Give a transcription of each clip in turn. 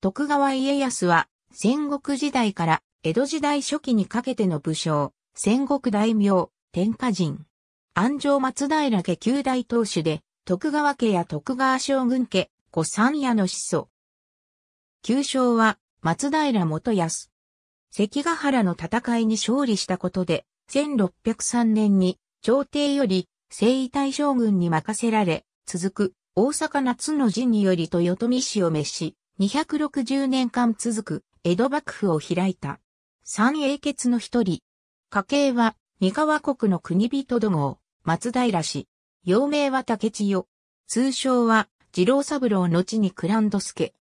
徳川家康は戦国時代から江戸時代初期にかけての武将、戦国大名、天下人。安城松平家旧大当主で、徳川家や徳川将軍家、古三屋の始祖。旧称は松平元康。関ヶ原の戦いに勝利したことで、1603年に朝廷より征夷大将軍に任せられ、続く大阪夏の陣により豊臣氏を召し、260年間続く江戸幕府を開いた。三英傑の一人。家系は三河国の国人どもを松平氏。幼名は竹千代。通称は二郎三郎後にクランド助。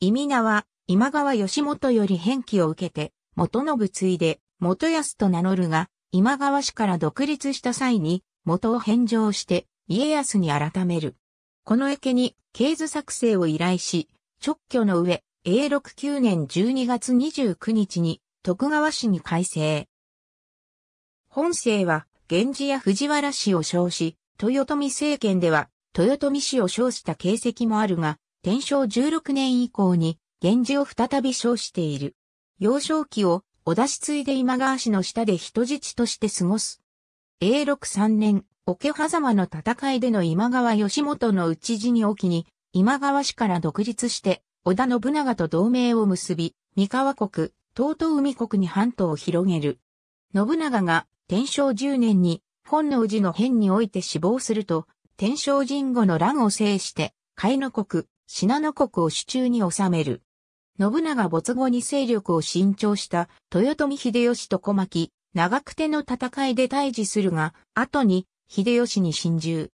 意味名は今川義元より返記を受けて、元信継いで元康と名乗るが、今川氏から独立した際に元を返上して家康に改める。この池に、経図作成を依頼し、直居の上、A69 年12月29日に徳川氏に改正。本姓は、源氏や藤原氏を称し、豊臣政権では、豊臣氏を称した形跡もあるが、天正16年以降に、源氏を再び称している。幼少期を、お出し継いで今川氏の下で人質として過ごす。永禄3年、桶狭間の戦いでの今川義元の討ち死に沖に、今川氏から独立して、織田信長と同盟を結び、三河国、東東海国に半島を広げる。信長が天正10年に本能寺の変において死亡すると、天正神後の乱を制して、海の国、信濃国を手中に収める。信長没後に勢力を伸長した豊臣秀吉と小牧、長久手の戦いで退治するが、後に秀吉に侵入。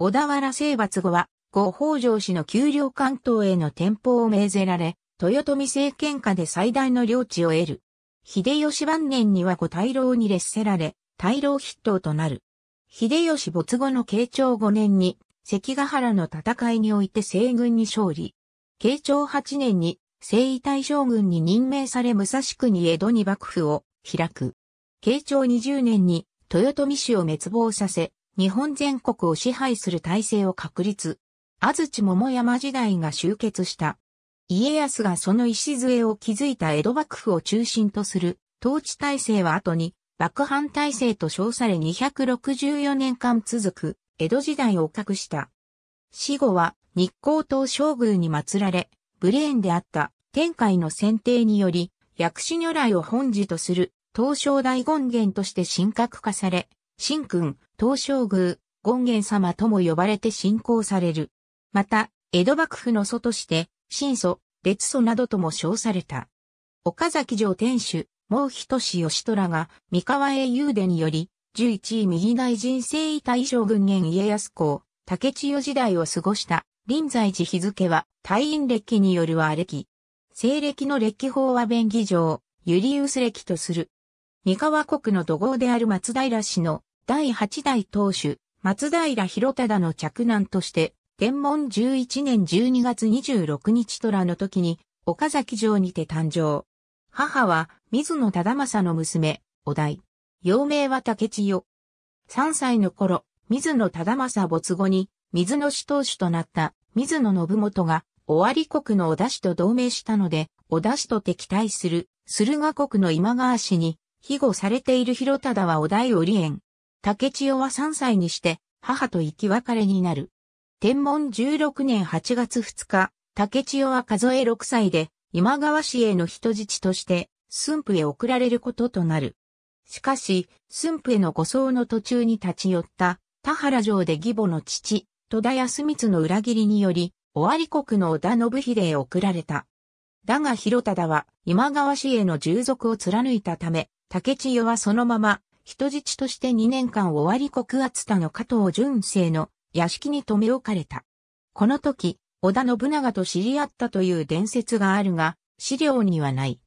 小田原征伐後は後北条氏の丘陵関東への転向を命ぜられ、豊臣政権下で最大の領地を得る。秀吉晩年には後大老に劣せられ、大老筆頭となる。秀吉没後の慶長5年に、関ヶ原の戦いにおいて西軍に勝利。慶長8年に、征夷大将軍に任命され武蔵国江戸に幕府を開く。慶長20年に、豊臣氏を滅亡させ、日本全国を支配する体制を確立。安土桃山時代が終結した。家康がその礎を築いた江戸幕府を中心とする統治体制は後に幕藩体制と称され264年間続く江戸時代を隠した。死後は日光東照宮に祀られ、ブレーンであった天海の選定により薬師如来を本寺とする東照大権現として神格化され、神君、東照宮、権現様とも呼ばれて信仰される。また、江戸幕府の祖として、新祖、列祖などとも称された。岡崎城天守、毛人氏義虎が、三河英雄伝により、十一位右大臣征夷大将軍元家康公、竹千代時代を過ごした臨在寺日付は、退院歴による和歴。西暦の歴法は便宜上、ユリウス歴とする。三河国の土豪である松平氏の第八代当主、松平広忠の着難として、天文11年12月26日虎の時に、岡崎城にて誕生。母は、水野忠政の娘、お代。幼名は竹千代。3歳の頃、水野忠政没後に、水野氏当主となった水野信元が、尾張国の小田氏と同盟したので、小田氏と敵対する、駿河国の今川氏に、庇護されている広忠は小田井離縁。竹千代は3歳にして、母と生き別れになる。天文16年8月2日、竹千代は数え6歳で、今川氏への人質として、駿府へ送られることとなる。しかし、駿府への護送の途中に立ち寄った、田原城で義母の父、戸田康光の裏切りにより、尾張国の織田信秀へ送られた。だが広忠は今川氏への従属を貫いたため、竹千代はそのまま人質として2年間尾張国厚田の加藤純正の屋敷に留め置かれた。この時、織田信長と知り合ったという伝説があるが、資料にはない。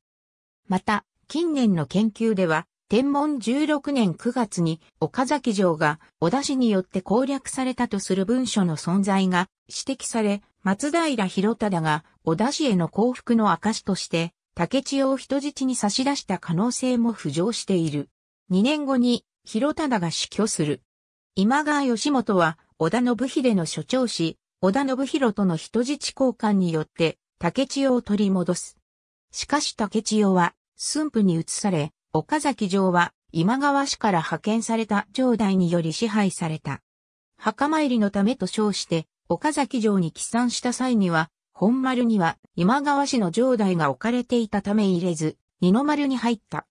また、近年の研究では、天文16年9月に岡崎城が織田氏によって攻略されたとする文書の存在が指摘され、松平広忠が織田氏への降伏の証として、竹千代を人質に差し出した可能性も浮上している。2年後に広忠が死去する。今川義元は織田信秀の所長氏、織田信弘との人質交換によって、竹千代を取り戻す。しかし竹千代は、駿府に移され、岡崎城は、今川氏から派遣された城代により支配された。墓参りのためと称して、岡崎城に帰参した際には、本丸には今川氏の城代が置かれていたため入れず、二の丸に入った。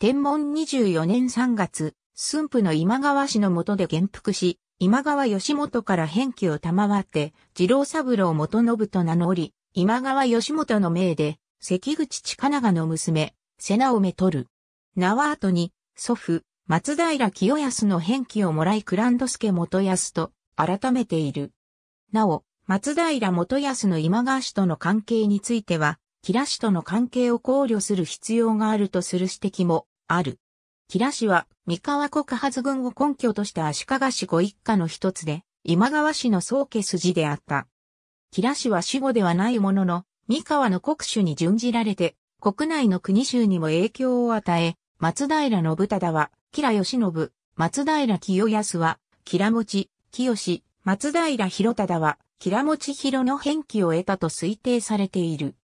天文24年3月、駿府の今川氏の下で元服し、今川義元から返記を賜って、次郎三郎元信と名乗り、今川義元の命で、関口近長の娘、瀬名をめとる。は後に、祖父、松平清康の返記をもらいクランドスケ元康と改めている。なお、松平元康の今川氏との関係については、平氏との関係を考慮する必要があるとする指摘もある。平氏は三河国発軍を根拠とした足利氏ご一家の一つで、今川氏の宗家筋であった。平氏は死後ではないものの、三河の国主に準じられて、国内の国衆にも影響を与え、松平信忠は、吉良義信、松平清康は、吉良持、清、松平広忠は、吉良持広の返記を得たと推定されている。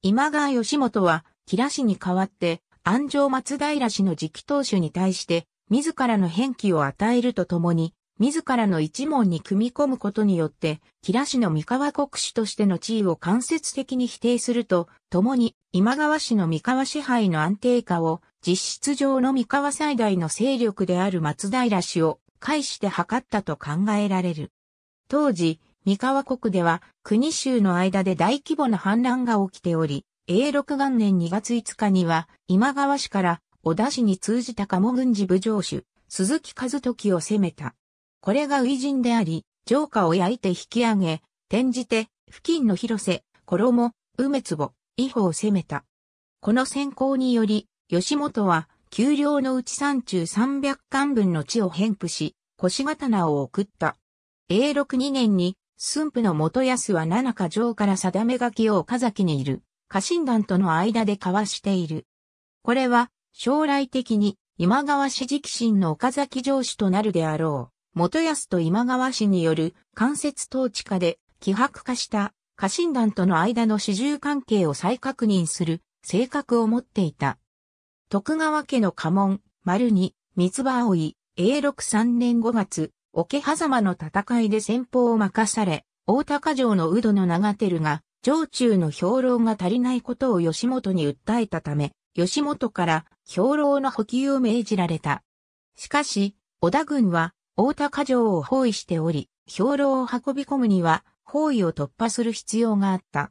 今川義元は、吉良氏に代わって、安城松平氏の次期当主に対して、自らの返記を与えるとともに、自らの一門に組み込むことによって、吉良氏の三河国主としての地位を間接的に否定すると、ともに今川氏の三河支配の安定化を、実質上の三河最大の勢力である松平氏を介して図ったと考えられる。当時、三河国では国州の間で大規模な反乱が起きており、永禄元年2月5日には、今川氏から小田氏に通じた鴨軍事部上主、鈴木和時を攻めた。これが偉人であり、城下を焼いて引き上げ、転じて、付近の広瀬、衣、梅壺、伊保を攻めた。この先行により、吉本は、丘陵のうち山中300巻分の地を返付し、腰刀を送った。永禄2年に、駿府の元康は七か城から定め書きを岡崎にいる。家臣団との間で交わしている。これは将来的に今川氏直臣の岡崎城主となるであろう。元康と今川氏による間接統治下で希薄化した家臣団との間の始従関係を再確認する性格を持っていた。徳川家の家紋、丸に、三つ葉葵、永禄3年5月、桶狭間の戦いで先方を任され、大高城の宇戸の長照が、上中の兵糧が足りないことを吉本に訴えたため、吉本から兵糧の補給を命じられた。しかし、織田軍は大高城を包囲しており、兵糧を運び込むには包囲を突破する必要があった。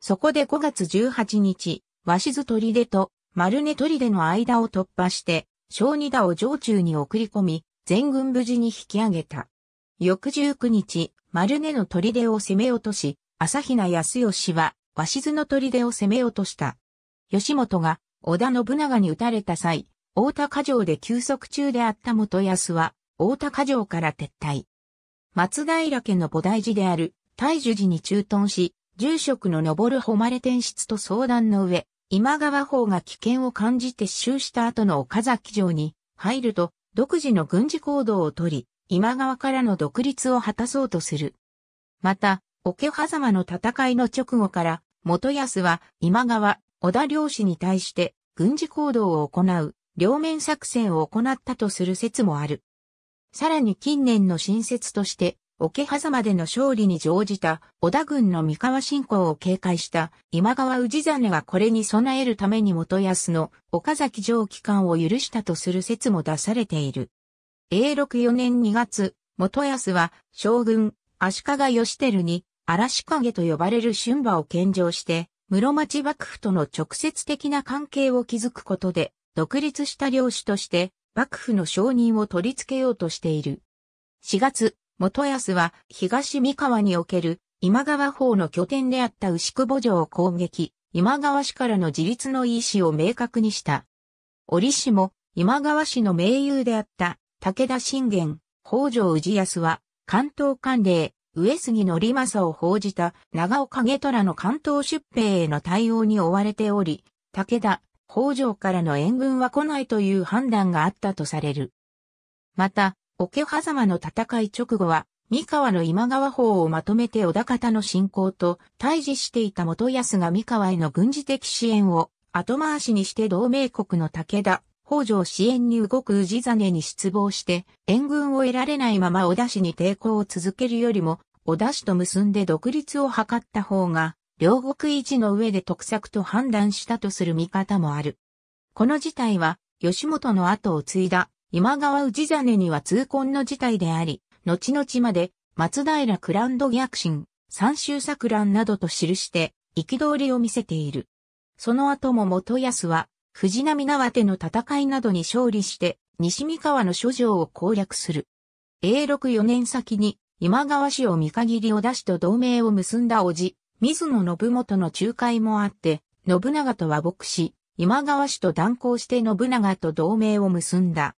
そこで5月18日、鷲津砦と丸根砦の間を突破して、小二田を上中に送り込み、全軍無事に引き上げた。翌19日、丸根の砦を攻め落とし、朝比奈康義は、鷲津の砦を攻めようとした。吉本が、織田信長に撃たれた際、大高城で休息中であった元康は、大高城から撤退。松平家の菩提寺である、大樹寺に駐屯し、住職の登る誉れ天室と相談の上、今川方が危険を感じて死守した後の岡崎城に入ると、独自の軍事行動をとり、今川からの独立を果たそうとする。また、桶狭間の戦いの直後から、元康は今川、小田領氏に対して軍事行動を行う、両面作戦を行ったとする説もある。さらに近年の新説として、桶狭間での勝利に乗じた織田軍の三河侵攻を警戒した今川氏真はこれに備えるために元康の岡崎城機関を許したとする説も出されている。永禄4年2月、元康は将軍足利義輝に嵐影と呼ばれる春馬を献上して、室町幕府との直接的な関係を築くことで、独立した領主として、幕府の承認を取り付けようとしている。4月、元康は東三河における今川方の拠点であった牛久保城を攻撃、今川氏からの自立の意思を明確にした。折しも今川氏の盟友であった武田信玄、北条氏康は関東管連、上杉の利政を報じた長岡景虎の関東出兵への対応に追われており、武田、北条からの援軍は来ないという判断があったとされる。また、桶狭間の戦い直後は、三河の今川法をまとめて小田方の侵攻と対峙していた元康が三河への軍事的支援を後回しにして同盟国の武田、北条支援に動く氏真に失望して、援軍を得られないまま小田氏に抵抗を続けるよりも、小田氏と結んで独立を図った方が、両国維持の上で得策と判断したとする見方もある。この事態は、吉本の後を継いだ今川氏真には痛恨の事態であり、後々まで松平クランド逆進、三州作乱などと記して、憤りを見せている。その後も元康は、藤波縄手の戦いなどに勝利して、西三河の諸城を攻略する。永禄4年先に、今川氏を見限りを出しと同盟を結んだ叔父、水野信元の仲介もあって、信長と和睦し、今川氏と断交して信長と同盟を結んだ。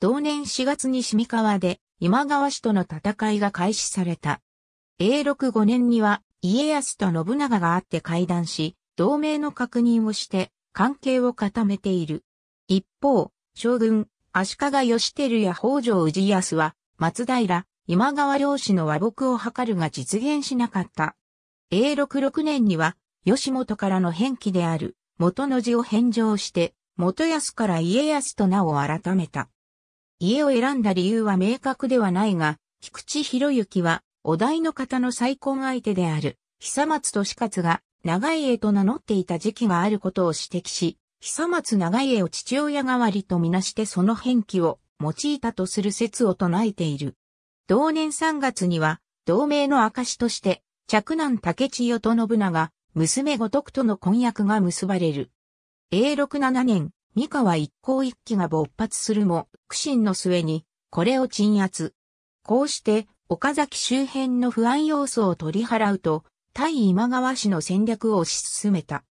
同年4月に三河で今川氏との戦いが開始された。永禄5年には家康と信長が会って会談し、同盟の確認をして関係を固めている。一方、将軍、足利義輝や北条氏康は、松平、今川漁師の和睦を図るが実現しなかった。永禄6年には、吉本からの返記である、元の字を返上して、元康から家康と名を改めた。家を選んだ理由は明確ではないが、菊池博之は、お題の方の再婚相手である、久松利勝が、長家と名乗っていた時期があることを指摘し、久松長家を父親代わりとみなしてその返記を用いたとする説を唱えている。同年3月には、同盟の証として、嫡男竹千代と信長、娘五徳との婚約が結ばれる。永禄7年、三河一向一揆が勃発するも、苦心の末に、これを鎮圧。こうして、岡崎周辺の不安要素を取り払うと、対今川氏の戦略を推し進めた。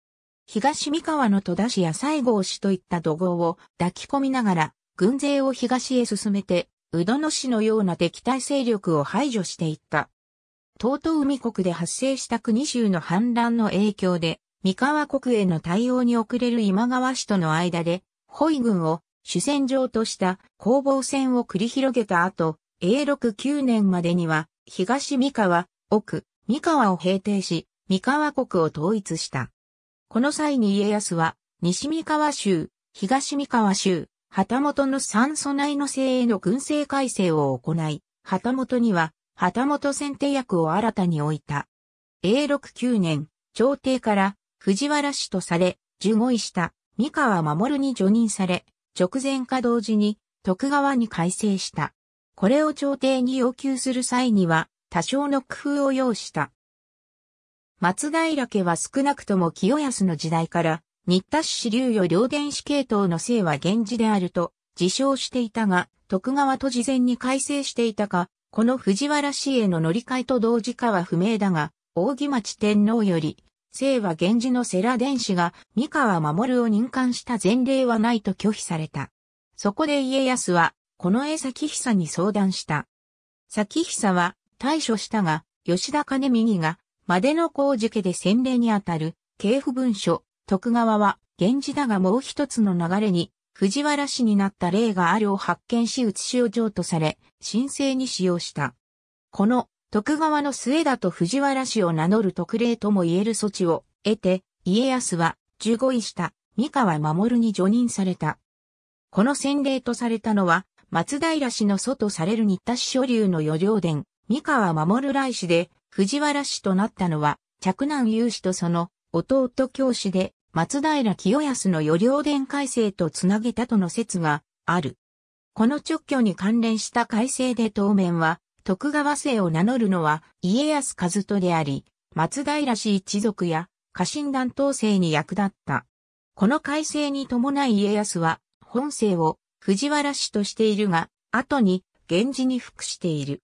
東三河の戸田氏や西郷氏といった土豪を抱き込みながら、軍勢を東へ進めて、宇土野氏のような敵対勢力を排除していった。東東海国で発生した国州の反乱の影響で、三河国への対応に遅れる今川氏との間で、ホイ軍を主戦場とした攻防戦を繰り広げた後、永禄9年までには、東三河、奥、三河を平定し、三河国を統一した。この際に家康は、西三河州、東三河州、旗本の三備えの制への軍政改正を行い、旗本には、旗本選定役を新たに置いた。永禄9年、朝廷から藤原氏とされ、受護医した三河守に除任され、直前か同時に徳川に改正した。これを朝廷に要求する際には、多少の工夫を要した。松平家は少なくとも清康の時代から、新田氏流与両原子系統の姓は源氏であると自称していたが、徳川都事前に改正していたか、この藤原氏への乗り換えと同時かは不明だが、扇町天皇より、姓は源氏の世良電子が三河守を任官した前例はないと拒否された。そこで家康は、この江崎久に相談した。崎久は、対処したが、吉田兼右が、までの工事家で洗礼にあたる、系譜文書、徳川は、源氏だがもう一つの流れに、藤原氏になった例があるを発見し写しを譲渡され、申請に使用した。この、徳川の末だと藤原氏を名乗る特例とも言える措置を得て、家康は、十五位した、三河守に除任された。この洗礼とされたのは、松平氏の祖とされる新田師所流の余領伝、三河守来氏で藤原氏となったのは、嫡男勇氏とその弟教師で松平清康の余領伝改正とつなげたとの説がある。この直挙に関連した改正で当面は、徳川姓を名乗るのは家康和人であり、松平氏一族や家臣団統制に役立った。この改正に伴い家康は本姓を藤原氏としているが、後に源氏に服している。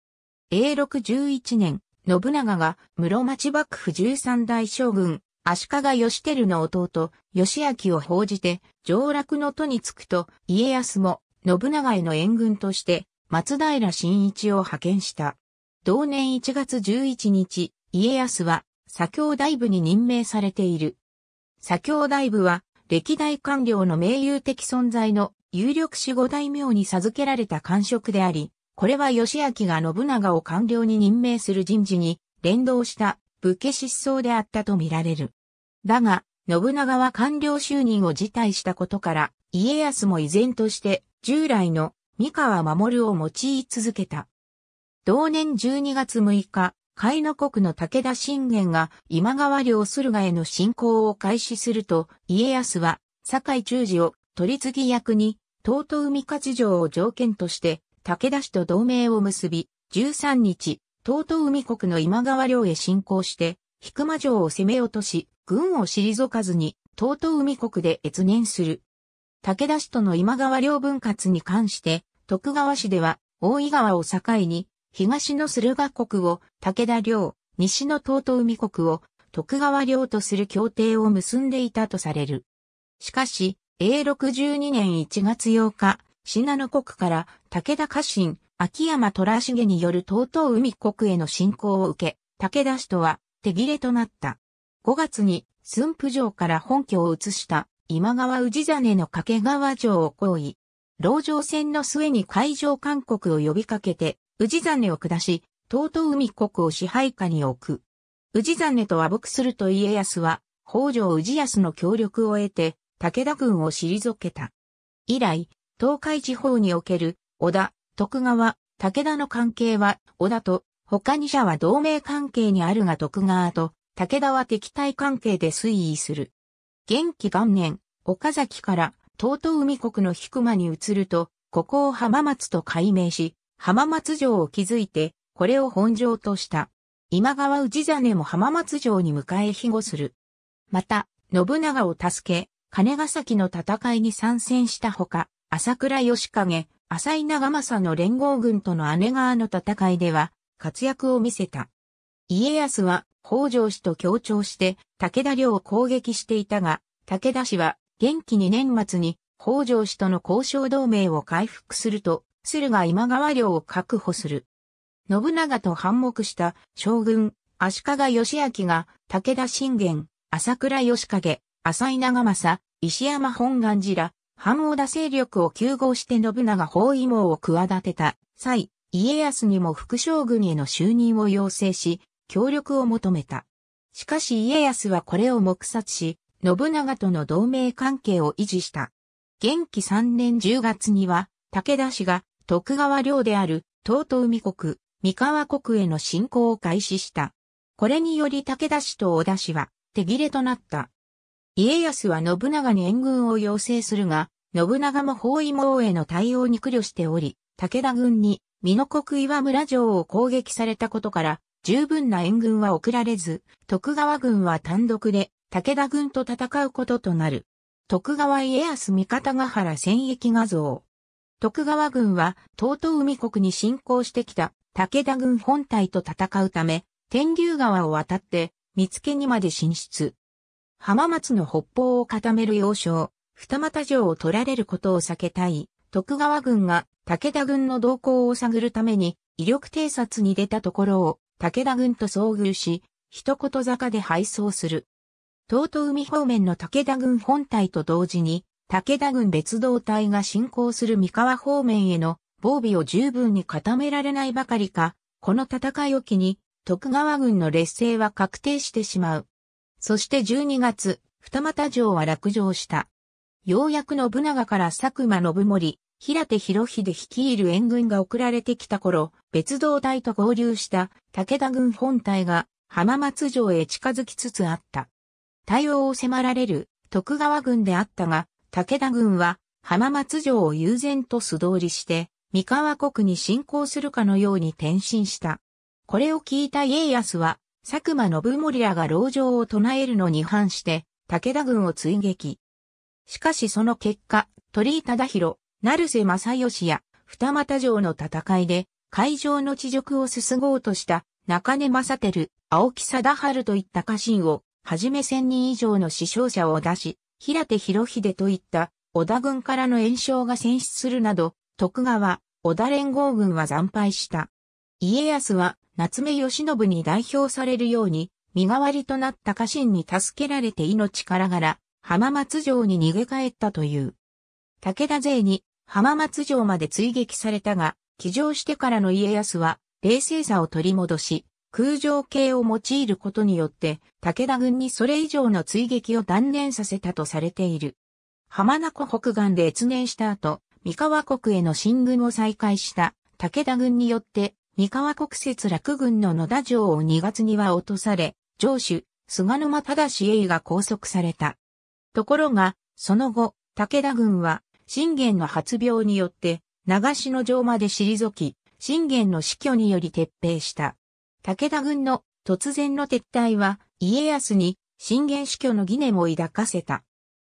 永禄11年、信長が室町幕府13代将軍、足利義輝の弟、義明を報じて、上洛の都に着くと、家康も、信長への援軍として、松平新一を派遣した。同年1月11日、家康は、左京大部に任命されている。左京大部は、歴代官僚の名誉的存在の有力士五大名に授けられた官職であり、これは義明が信長を官僚に任命する人事に連動した武家失踪であったとみられる。だが、信長は官僚就任を辞退したことから、家康も依然として従来の三河守を用い続けた。同年12月6日、海の国の武田信玄が今川領駿河への侵攻を開始すると、家康は、堺忠治を取り次ぎ役に、東都海勝城を条件として、武田氏と同盟を結び、13日、東東海国の今川領へ侵攻して、引間城を攻め落とし、軍を退かずに、東東海国で越年する。武田氏との今川領分割に関して、徳川氏では、大井川を境に、東の駿河国を武田領、西の東東海国を徳川領とする協定を結んでいたとされる。しかし、永禄12年1月8日、信濃国から武田家臣、秋山虎重による東東海国への侵攻を受け、武田氏とは手切れとなった。5月に駿府城から本拠を移した今川氏真の掛川城を行為。籠城戦の末に海上勧告を呼びかけて、氏真を下し、東東海国を支配下に置く。氏真と和睦すると家康は、北条氏康の協力を得て、武田軍を退けた。以来、東海地方における織田、徳川、武田の関係は織田と他二者は同盟関係にあるが徳川と武田は敵対関係で推移する。元気元年、岡崎から東東海国の菊間に移ると、ここを浜松と改名し、浜松城を築いて、これを本城とした。今川氏真も浜松城に迎え庇護する。また、信長を助け、金ヶ崎の戦いに参戦したほか、朝倉義景、浅井長政の連合軍との姉川の戦いでは活躍を見せた。家康は北条氏と協調して武田領を攻撃していたが、武田氏は元気に年末に北条氏との交渉同盟を回復すると、駿河今川領を確保する。信長と反目した将軍、足利義明が武田信玄、朝倉義景、浅井長政、石山本願寺ら反王田勢力を休合して信長包囲網を企てた際、家康にも副将軍への就任を要請し、協力を求めた。しかし家康はこれを黙殺し、信長との同盟関係を維持した。元気3年10月には、武田氏が徳川領である東東海国、三河国への侵攻を開始した。これにより武田氏と織田氏は手切れとなった。家康は信長に援軍を要請するが、信長も包囲網への対応に苦慮しており、武田軍に、美濃国岩村城を攻撃されたことから、十分な援軍は送られず、徳川軍は単独で、武田軍と戦うこととなる。徳川家康三方ヶ原戦役画像。徳川軍は、東東海国に侵攻してきた武田軍本体と戦うため、天竜川を渡って、見つけにまで進出。浜松の北方を固める要衝、二俣城を取られることを避けたい、徳川軍が武田軍の動向を探るために、威力偵察に出たところを武田軍と遭遇し、一言坂で敗走する。東都海方面の武田軍本体と同時に、武田軍別動隊が進行する三河方面への防備を十分に固められないばかりか、この戦いを機に、徳川軍の劣勢は確定してしまう。そして12月、二俣城は落城した。ようやく信長から佐久間信盛、平手博秀率いる援軍が送られてきた頃、別動隊と合流した武田軍本隊が浜松城へ近づきつつあった。対応を迫られる徳川軍であったが、武田軍は浜松城を悠然と素通りして、三河国に侵攻するかのように転身した。これを聞いた家康は佐久間信盛らが牢城を唱えるのに反して、武田軍を追撃。しかしその結果、鳥居忠宏、成瀬正義や二俣城の戦いで、会場の地辱をすすごうとした中根正輝、青木貞治といった家臣を、はじめ千人以上の死傷者を出し、平手広秀といった織田軍からの炎症が戦死するなど、徳川、織田連合軍は惨敗した。家康は夏目義信に代表されるように、身代わりとなった家臣に助けられて命からがら、浜松城に逃げ帰ったという。武田勢に浜松城まで追撃されたが、起乗してからの家康は、冷静さを取り戻し、空城計を用いることによって、武田軍にそれ以上の追撃を断念させたとされている。浜名湖北岸で越年した後、三河国への進軍を再開した武田軍によって、三河国説落軍の野田城を2月には落とされ、城主、菅沼正栄が拘束された。ところが、その後、武田軍は、信玄の発病によって、長篠城まで退き、信玄の死去により撤兵した。武田軍の突然の撤退は、家康に信玄死去の疑念を抱かせた。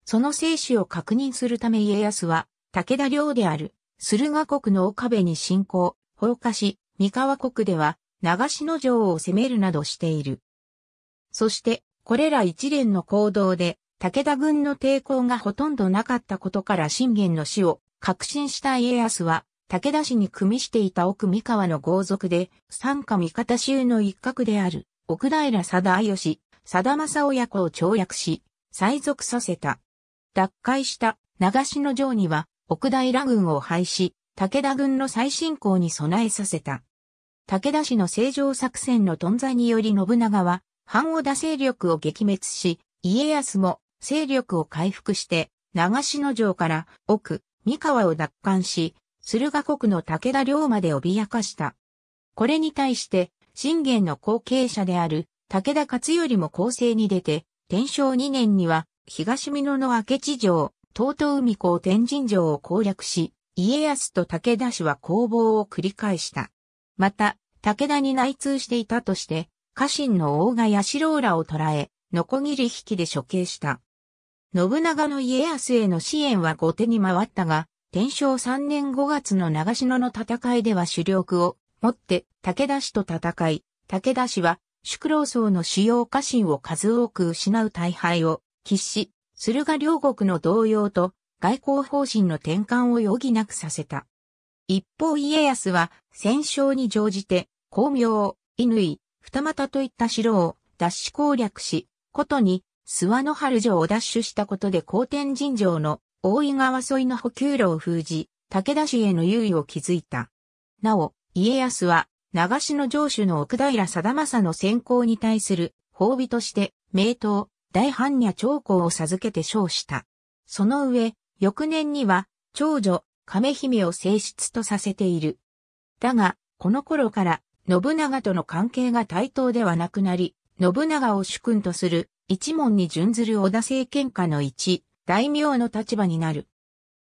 その生死を確認するため家康は、武田領である、駿河国の岡部に侵攻、放火し、三河国では長篠城を攻めるなどしている。そして、これら一連の行動で、武田軍の抵抗がほとんどなかったことから信玄の死を確信した家康は、武田氏に組みしていた奥三河の豪族で、三下三方衆の一角である、奥平貞義、貞正親子を跳躍し、再属させた。脱会した長篠城には、奥平軍を廃止、武田軍の再進行に備えさせた。武田氏の正常作戦の頓挫により信長は、藩織田勢力を撃滅し、家康も勢力を回復して、長篠城から奥、三河を奪還し、駿河国の武田領まで脅かした。これに対して、信玄の後継者である武田勝頼も攻勢に出て、天正2年には、東美濃の明智城、東東海港天神城を攻略し、家康と武田氏は攻防を繰り返した。また、武田に内通していたとして、家臣の大賀や郎らを捕らえ、ノコギリ引きで処刑した。信長の家康への支援は後手に回ったが、天正3年5月の長篠の戦いでは主力を持って武田氏と戦い、武田氏は宿老僧の主要家臣を数多く失う大敗を喫し、駿河両国の動揺と外交方針の転換を余儀なくさせた。一方家康は戦勝に乗じて、光明、乾、二股といった城を奪取攻略し、ことに諏訪の春城を奪取したことで高天神城の大井川沿いの補給路を封じ、武田氏への優位を築いた。なお、家康は、長篠城主の奥平貞政の先行に対する褒美として、名刀、大般若長江を授けて称した。その上、翌年には、長女、亀姫を正室とさせている。だが、この頃から信長との関係が対等ではなくなり、信長を主君とする一門に準ずる織田政権下の一大名の立場になる。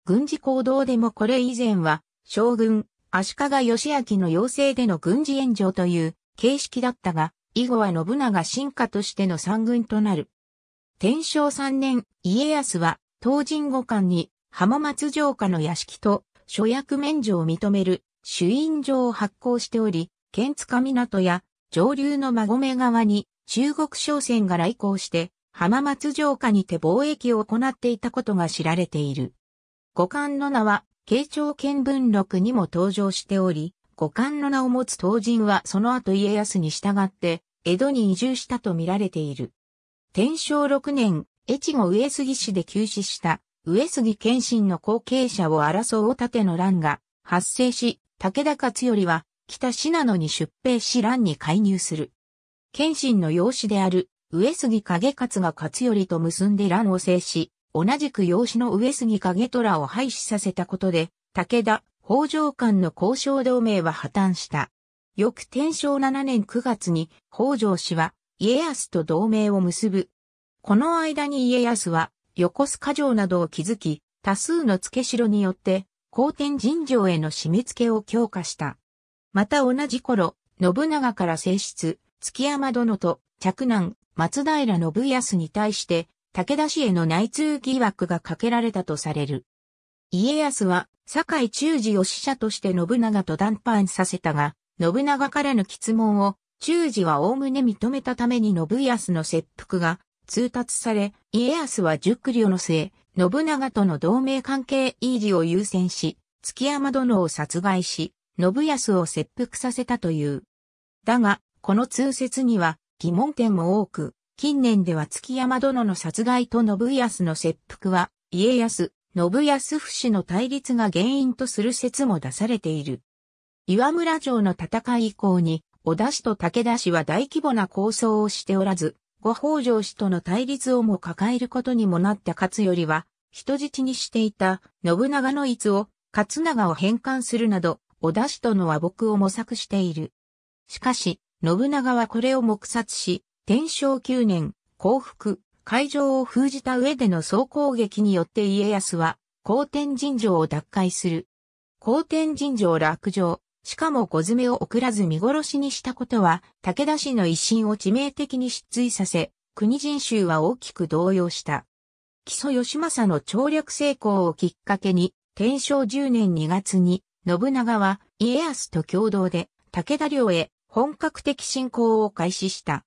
軍事行動でもこれ以前は将軍足利義明の要請での軍事援助という形式だったが、以後は信長進化としての三軍となる。天正三年、家康は、東神五官に、浜松城下の屋敷と諸役免除を認める朱印状を発行しており、県塚港や上流の馬込川に中国商船が来航して浜松城下にて貿易を行っていたことが知られている。五冠の名は、慶長見文録にも登場しており、五冠の名を持つ当人はその後家康に従って江戸に移住したと見られている。天正六年、越後上杉市で急死した上杉謙信の後継者を争う盾の乱が発生し、武田勝頼は北信濃に出兵し乱に介入する。謙信の養子である上杉景勝が勝頼と結んで乱を制し、同じく養子の上杉景虎を廃止させたことで、武田、北条間の交渉同盟は破綻した。翌天正7年9月に北条氏は家康と同盟を結ぶ。この間に家康は横須賀城などを築き、多数の付け城によって、後天神城への締め付けを強化した。また同じ頃、信長から正室、月山殿と嫡男、松平信康に対して、武田氏への内通疑惑がかけられたとされる。家康は、堺忠治を使者として信長と談判させたが、信長からの質問を、忠治は概ね認めたために信康の切腹が通達され、家康は熟慮の末、信長との同盟関係維持を優先し、築山殿を殺害し、信康を切腹させたという。だが、この通説には疑問点も多く、近年では築山殿の殺害と信康の切腹は、家康、信康不死の対立が原因とする説も出されている。岩村城の戦い以降に、小田氏と武田氏は大規模な構想をしておらず、ご北条氏との対立をも抱えることにもなった勝頼は、人質にしていた信長の逸を、勝長を返還するなど、織田氏との和睦を模索している。しかし、信長はこれを黙殺し、天正9年、降伏、会場を封じた上での総攻撃によって家康は、高天神城を奪回する。高天神城落城、しかも小詰めを送らず見殺しにしたことは、武田氏の威信を致命的に失墜させ、国人衆は大きく動揺した。木曽義政の調略成功をきっかけに、天正10年2月に、信長は家康と共同で武田領へ本格的侵攻を開始した。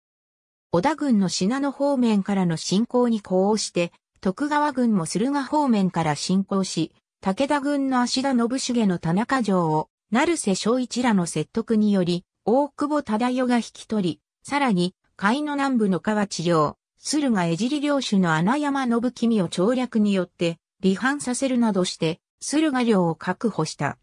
織田軍の信濃方面からの侵攻に呼応して、徳川軍も駿河方面から侵攻し、武田軍の足田信繁の田中城を成瀬正一らの説得により、大久保忠代が引き取り、さらに、海の南部の河地領、駿河江尻領主の穴山信君を調略によって、離反させるなどして、駿河領を確保した。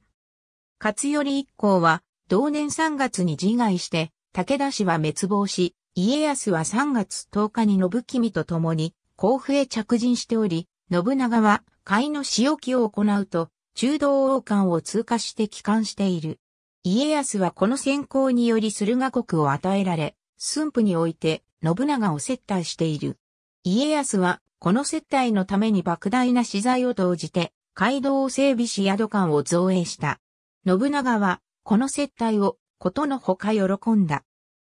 勝頼一行は、同年3月に自害して、武田氏は滅亡し、家康は3月10日に信君と共に、甲府へ着陣しており、信長は、海の仕置きを行うと、中道王冠を通過して帰還している。家康はこの先行により駿河国を与えられ、駿府において信長を接待している。家康はこの接待のために莫大な資材を投じて、街道を整備し宿館を造営した。信長はこの接待をことのほか喜んだ。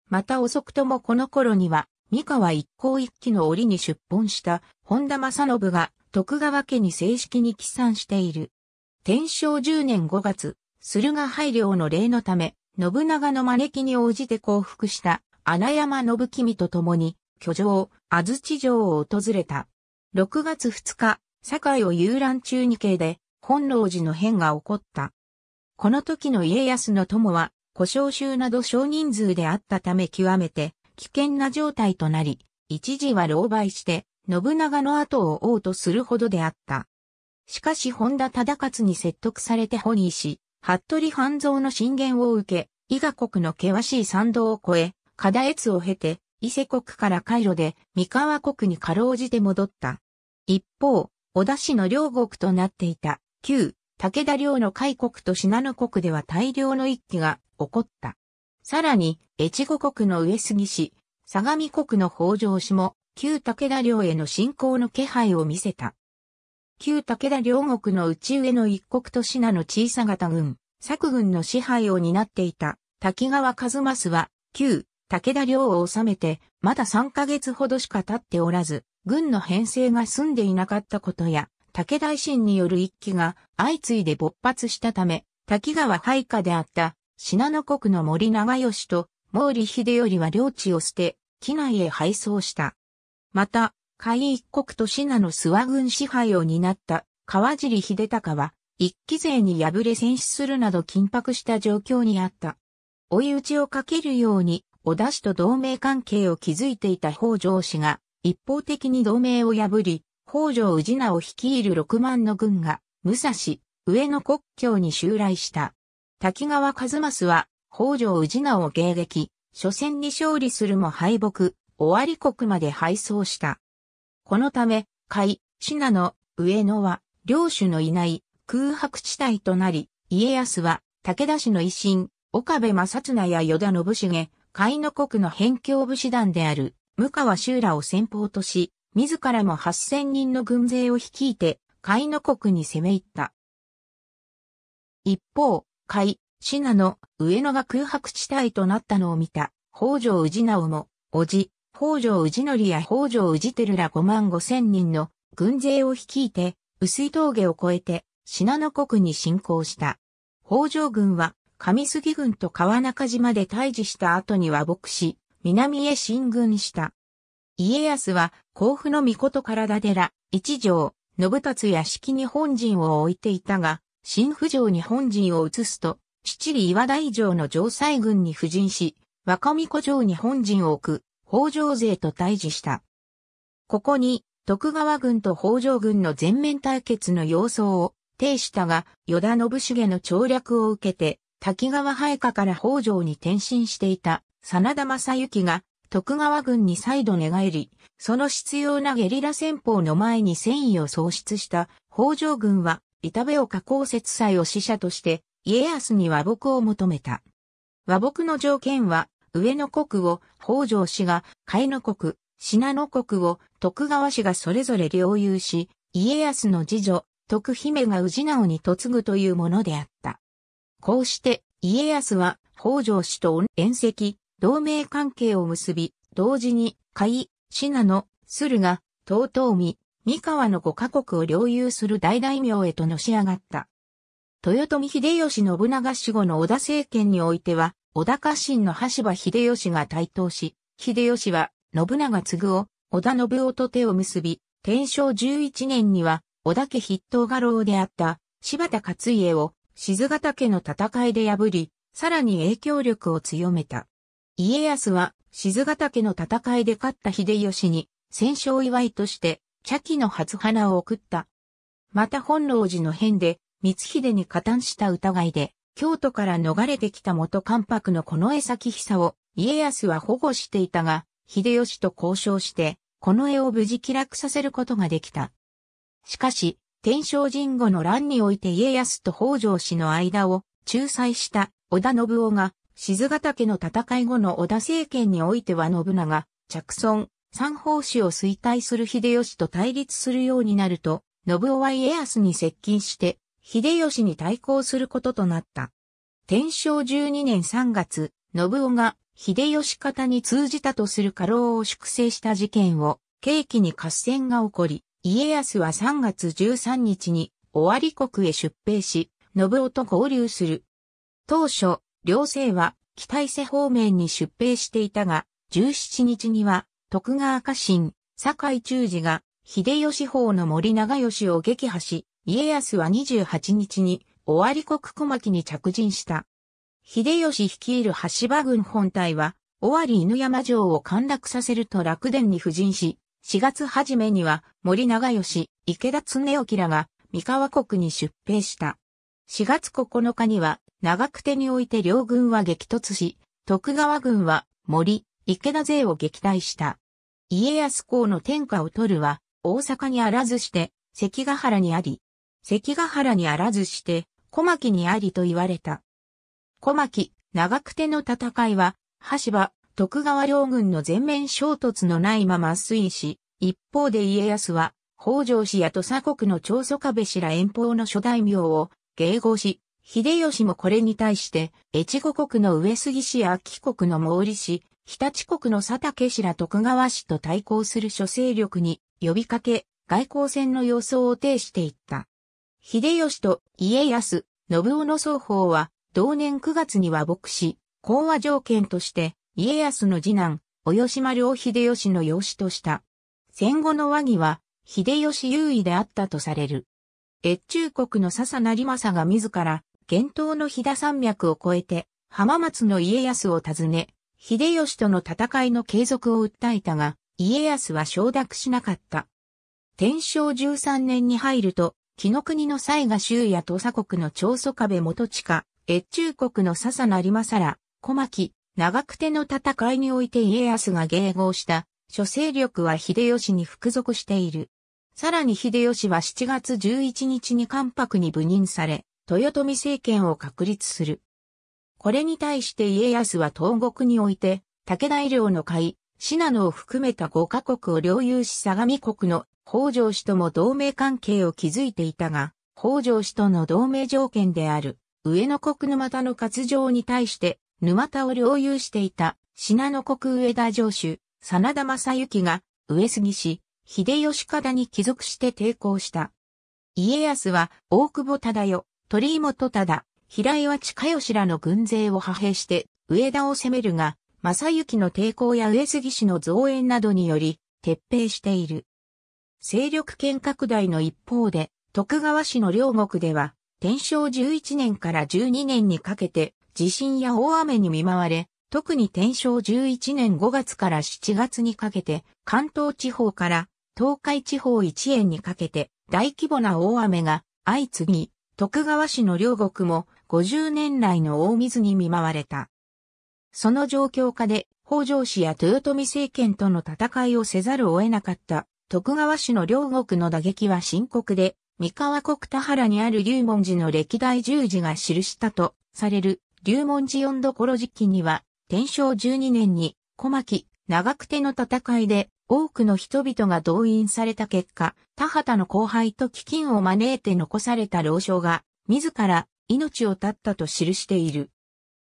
また遅くともこの頃には、三河一向一揆の折に出奔した本田正信が徳川家に正式に帰参している。天正10年5月、駿河配慮の礼のため、信長の招きに応じて降伏した穴山信君と共に、居城、安土城を訪れた。6月2日、堺を遊覧中に慶で、本能寺の変が起こった。この時の家康の友は、故障集など少人数であったため極めて危険な状態となり、一時は狼狽して、信長の後を追うとするほどであった。しかし本田忠勝に説得されてホニーし、服部半蔵の進言を受け、伊賀国の険しい山道を越え、加田越を経て、伊勢国から回路で三河国にかろうじて戻った。一方、小田氏の両国となっていた、旧、武田領の海国と信濃国では大量の一揆が起こった。さらに、越後国の上杉氏、相模国の北条氏も、旧武田領への侵攻の気配を見せた。旧武田両国の内上の一国と品の小さ型軍、作軍の支配を担っていた滝川一正は、旧武田領を治めて、まだ3ヶ月ほどしか経っておらず、軍の編成が済んでいなかったことや、武田維新による一揆が相次いで勃発したため、滝川配下であった信濃国の森長吉と毛利秀頼は領地を捨て、機内へ敗走した。また、海一国と信濃の諏訪軍支配を担った川尻秀隆は、一期勢に敗れ戦死するなど緊迫した状況にあった。追い打ちをかけるように、小田氏と同盟関係を築いていた北条氏が、一方的に同盟を破り、北条氏名を率いる6万の軍が、武蔵、上野国境に襲来した。滝川一益は、北条氏名を迎撃、初戦に勝利するも敗北、終わり国まで敗走した。このため、海、信濃、上野は、領主のいない空白地帯となり、家康は、武田氏の維新、岡部正綱や与田信重、海の国の辺境武士団である、向川修羅を先方とし、自らも8000人の軍勢を率いて、海の国に攻め入った。一方、海、信濃、上野が空白地帯となったのを見た、北条氏直も、おじ、北条氏則や北条氏照ら5万5千人の軍勢を率いて、薄い峠を越えて、信濃国に侵攻した。北条軍は、上杉軍と川中島で退治した後に和睦し、南へ進軍した。家康は、甲府の御事体寺、一条、信達屋敷に本陣を置いていたが、新府城に本陣を移すと、七里岩大城の城西軍に布陣し、若御子城に本陣を置く、北条勢と対峙した。ここに、徳川軍と北条軍の全面対決の様相を呈したが、与田信繁の調略を受けて、滝川配下から北条に転身していた、真田正幸が、徳川軍に再度寝返り、その必要なゲリラ戦法の前に戦意を喪失した北条軍は、板部岡公説祭を使者として、家康に和睦を求めた。和睦の条件は、上野国を北条氏が甲斐の国、信濃国を徳川氏がそれぞれ領有し、家康の次女、徳姫が氏直に嫁ぐというものであった。こうして家康は北条氏と縁石、同盟関係を結び、同時に甲斐、信濃、駿河、東東見、三河の五カ国を領有する大大名へとのし上がった。豊臣秀吉信長死後の織田政権においては、織田家臣の羽柴秀吉が台頭し、秀吉は信長継を織田信夫と手を結び、天正11年には織田家筆頭家老であった柴田勝家を静ヶ岳の戦いで破り、さらに影響力を強めた。家康は静ヶ岳の戦いで勝った秀吉に戦勝祝いとして茶器の初花を贈った。また本能寺の変で光秀に加担した疑いで京都から逃れてきた元関白の近衛崎久を家康は保護していたが、秀吉と交渉して、近衛を無事気楽させることができた。しかし、天正神後の乱において家康と北条氏の間を仲裁した織田信夫が、静ヶ岳の戦い後の織田政権においては信長、着村、三宝氏を衰退する秀吉と対立するようになると、信夫は家康に接近して、秀吉に対抗することとなった。天正12年3月、信夫が秀吉方に通じたとする過労を粛清した事件を、契機に合戦が起こり、家康は3月13日に尾張国へ出兵し、信夫と合流する。当初、両政は北伊勢方面に出兵していたが、17日には徳川家臣、堺中忠治が秀吉方の森長吉を撃破し、家康は28日に尾張国小牧に着陣した。秀吉率いる橋場軍本隊は、尾張犬山城を陥落させると楽殿に布陣し、4月初めには森長吉、池田恒興らが三河国に出兵した。4月9日には長久手において両軍は激突し、徳川軍は森、池田勢を撃退した。家康公の天下を取るは、大阪にあらずして、関ヶ原にあり、関ヶ原にあらずして、小牧にありと言われた。小牧、長久手の戦いは、橋場、徳川両軍の全面衝突のないまま推移し、一方で家康は、北条氏や土佐国の長宗我部氏ら遠方の諸大名を迎合し、秀吉もこれに対して、越後国の上杉氏や秋国の毛利氏、日立国の佐竹氏ら徳川氏と対抗する諸勢力に呼びかけ、外交戦の様相を呈していった。秀吉と家康、信夫の双方は、同年9月には牧師、講和条件として、家康の次男、お吉間を秀吉の養子とした。戦後の和議は、秀吉優位であったとされる。越中国の笹成政が自ら、源頭の飛騨山脈を越えて、浜松の家康を訪ね、秀吉との戦いの継続を訴えたが、家康は承諾しなかった。天正13年に入ると、紀の国の西賀州や土佐国の長祖壁元近、越中国の笹成政小牧、長久手の戦いにおいて家康が迎合した諸勢力は秀吉に服属している。さらに秀吉は7月11日に関白に部任され、豊臣政権を確立する。これに対して家康は東国において、武田医療の会、シナノを含めた5カ国を領有し相模国の北条氏とも同盟関係を築いていたが、北条氏との同盟条件である、上野国沼田の活動に対して、沼田を領有していた、信濃国上田城主、真田正幸が、上杉氏、秀吉方に帰属して抵抗した。家康は、大久保忠代、鳥居元忠、平岩近吉らの軍勢を派兵して、上田を攻めるが、正幸の抵抗や上杉氏の増援などにより、撤兵している。勢力圏拡大の一方で、徳川氏の両国では、天正11年から12年にかけて、地震や大雨に見舞われ、特に天正11年5月から7月にかけて、関東地方から東海地方一円にかけて、大規模な大雨が相次ぎ、徳川氏の両国も50年来の大水に見舞われた。その状況下で北条氏や豊臣政権との戦いをせざるを得なかった徳川氏の両国の打撃は深刻で、三河国田原にある龍門寺の歴代十字が記したとされる龍門寺四所。時期には、天正12年に小牧、長久手の戦いで多くの人々が動員された結果、田畑の後輩と飢饉を招いて残された老将が、自ら命を絶ったと記している。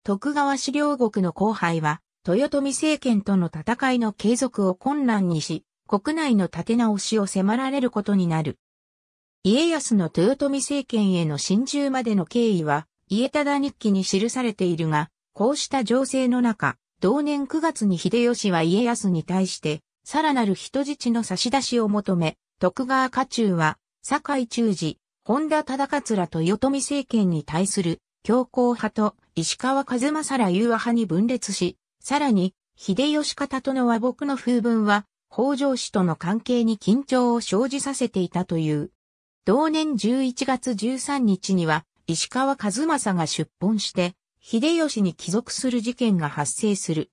徳川資料国の後輩は、豊臣政権との戦いの継続を困難にし、国内の立て直しを迫られることになる。家康の豊臣政権への侵入までの経緯は、家忠日記に記されているが、こうした情勢の中、同年9月に秀吉は家康に対して、さらなる人質の差し出しを求め、徳川家中は、堺中治、本田忠勝ら豊臣政権に対する強硬派と石川和正ら融和派に分裂し、さらに、秀吉方との和睦の風文は、北条氏との関係に緊張を生じさせていたという。同年11月13日には、石川和正が出奔して、秀吉に帰属する事件が発生する。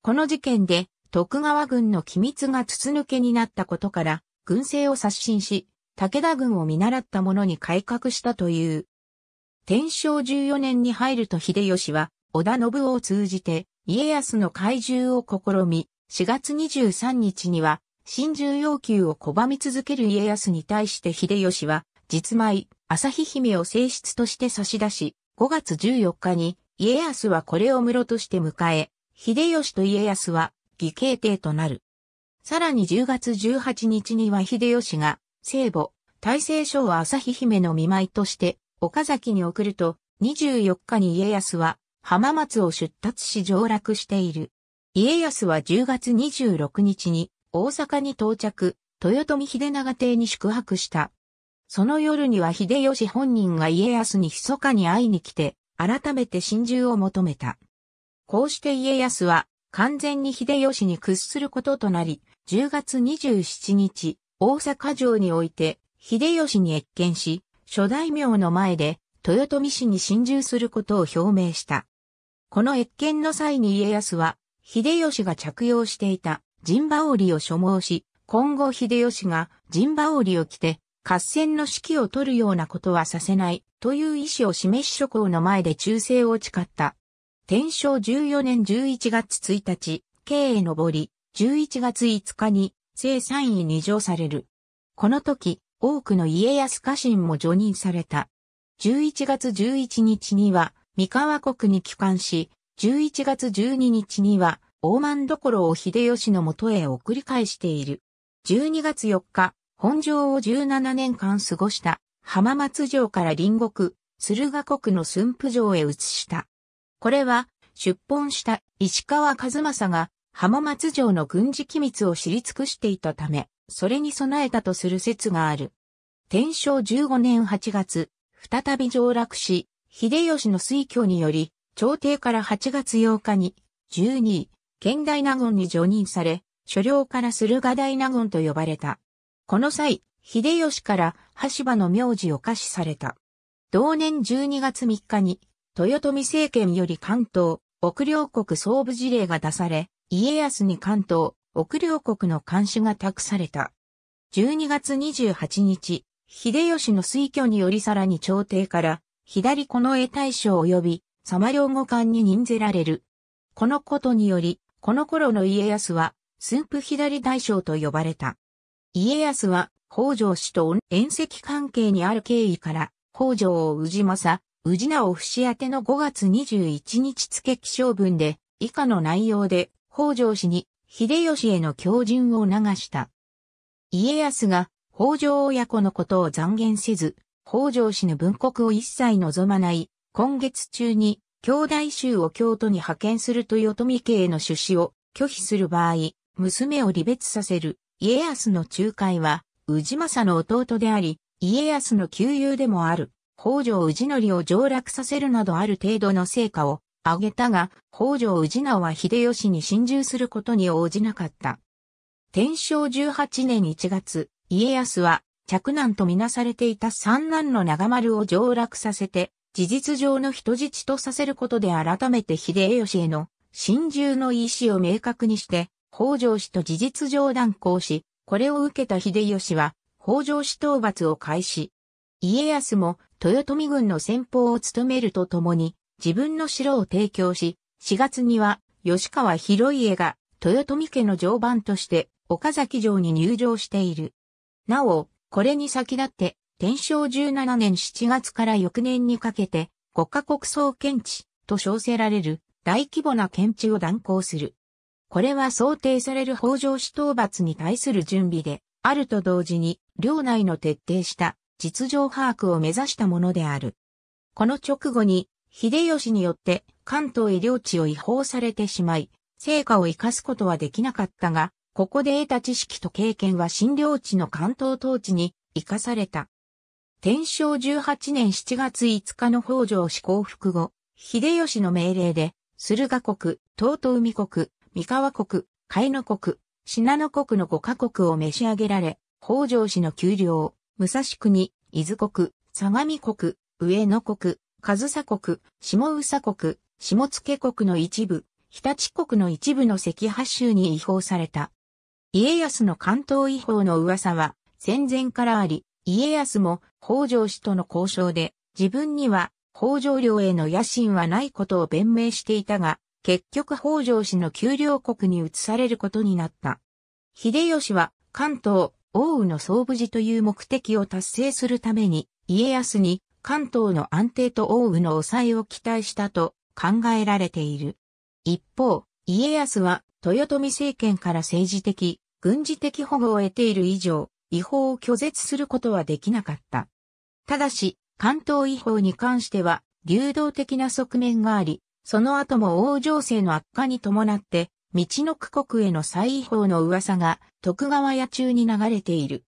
この事件で、徳川軍の機密が筒抜けになったことから、軍政を刷新し、武田軍を見習った者に改革したという。天正14年に入ると秀吉は、織田信夫を通じて、家康の懐柔を試み、4月23日には、新獣要求を拒み続ける家康に対して秀吉は、実米、朝日姫を正室として差し出し、5月14日に、家康はこれを室として迎え、秀吉と家康は、義兄弟となる。さらに10月18日には秀吉が、聖母、大聖書を朝日姫の見舞いとして、岡崎に送ると、24日に家康は浜松を出立し上洛している。家康は10月26日に大阪に到着、豊臣秀長邸に宿泊した。その夜には秀吉本人が家康に密かに会いに来て、改めて真珠を求めた。こうして家康は完全に秀吉に屈することとなり、10月27日、大阪城において、秀吉に越見し、諸大名の前で豊臣氏に侵入することを表明した。この越見の際に家康は、秀吉が着用していた陣羽織を所望し、今後秀吉が陣羽織を着て、合戦の指揮を取るようなことはさせない、という意思を示し諸侯の前で忠誠を誓った。天正14年11月1日、京へ上り、11月5日に、正三位に上される。この時、多くの家康家臣も除任された。11月11日には、三河国に帰還し、11月12日には、大満所を秀吉の元へ送り返している。12月4日、本城を17年間過ごした浜松城から隣国、駿河国の駿府城へ移した。これは、出奔した石川和正が浜松城の軍事機密を知り尽くしていたため、それに備えたとする説がある。天正15年8月、再び上落し、秀吉の推挙により、朝廷から8月8日に、12位、県大納言に除任され、所領から駿河大納言と呼ばれた。この際、秀吉から橋場の名字を可視された。同年12月3日に、豊臣政権より関東、北領国総部事例が出され、家康に関東、奥領国の監視が託された。12月28日、秀吉の推挙によりさらに朝廷から、左近衛大将及び、様両護官に任ぜられる。このことにより、この頃の家康は、駿府左大将と呼ばれた。家康は、北条氏と縁石関係にある経緯から、北条を氏政、氏直節宛ての5月21日付記請文で、以下の内容で、北条氏に秀吉への狂人を流した。家康が北条親子のことを残言せず、北条氏の文国を一切望まない、今月中に兄弟衆を京都に派遣するという富家への出資を拒否する場合、娘を離別させる家康の仲介は、宇治政の弟であり、家康の旧友でもある、北条氏則を上洛させるなどある程度の成果を挙げたが、北条氏名は秀吉に侵入することに応じなかった。天正18年1月、家康は、着難とみなされていた三男の長丸を上落させて、事実上の人質とさせることで改めて秀吉への侵入の意思を明確にして、北条氏と事実上断交し、これを受けた秀吉は、北条氏討伐を開始。家康も豊臣軍の先方を務めるとともに、自分の城を提供し、4月には吉川広家が豊臣家の常番として岡崎城に入城している。なお、これに先立って天正17年7月から翌年にかけて国家国葬検知と称せられる大規模な検知を断行する。これは想定される北条氏討伐に対する準備で、あると同時に、領内の徹底した実情把握を目指したものである。この直後に、秀吉によって関東医療地を違法されてしまい、成果を生かすことはできなかったが、ここで得た知識と経験は新領地の関東統治に生かされた。天正18年7月5日の北条氏降伏後、秀吉の命令で、駿河国、東都海国、三河国、海野国、信濃国の5カ国を召し上げられ、北条氏の丘陵、武蔵国、伊豆国、相模国、上野国、上サ国、下宇佐国、下ケ国の一部、日立国の一部の赤波州に違法された。家康の関東違法の噂は戦前からあり、家康も北条氏との交渉で自分には北条領への野心はないことを弁明していたが、結局北条氏の給料国に移されることになった。秀吉は関東、奥羽の総武寺という目的を達成するために、家康に関東の安定と奥羽の抑えを期待したと考えられている。一方、家康は豊臣政権から政治的、軍事的保護を得ている以上、違法を拒絶することはできなかった。ただし、関東違法に関しては、流動的な側面があり、その後も王情勢の悪化に伴って、道の区国への再違法の噂が徳川野中に流れている。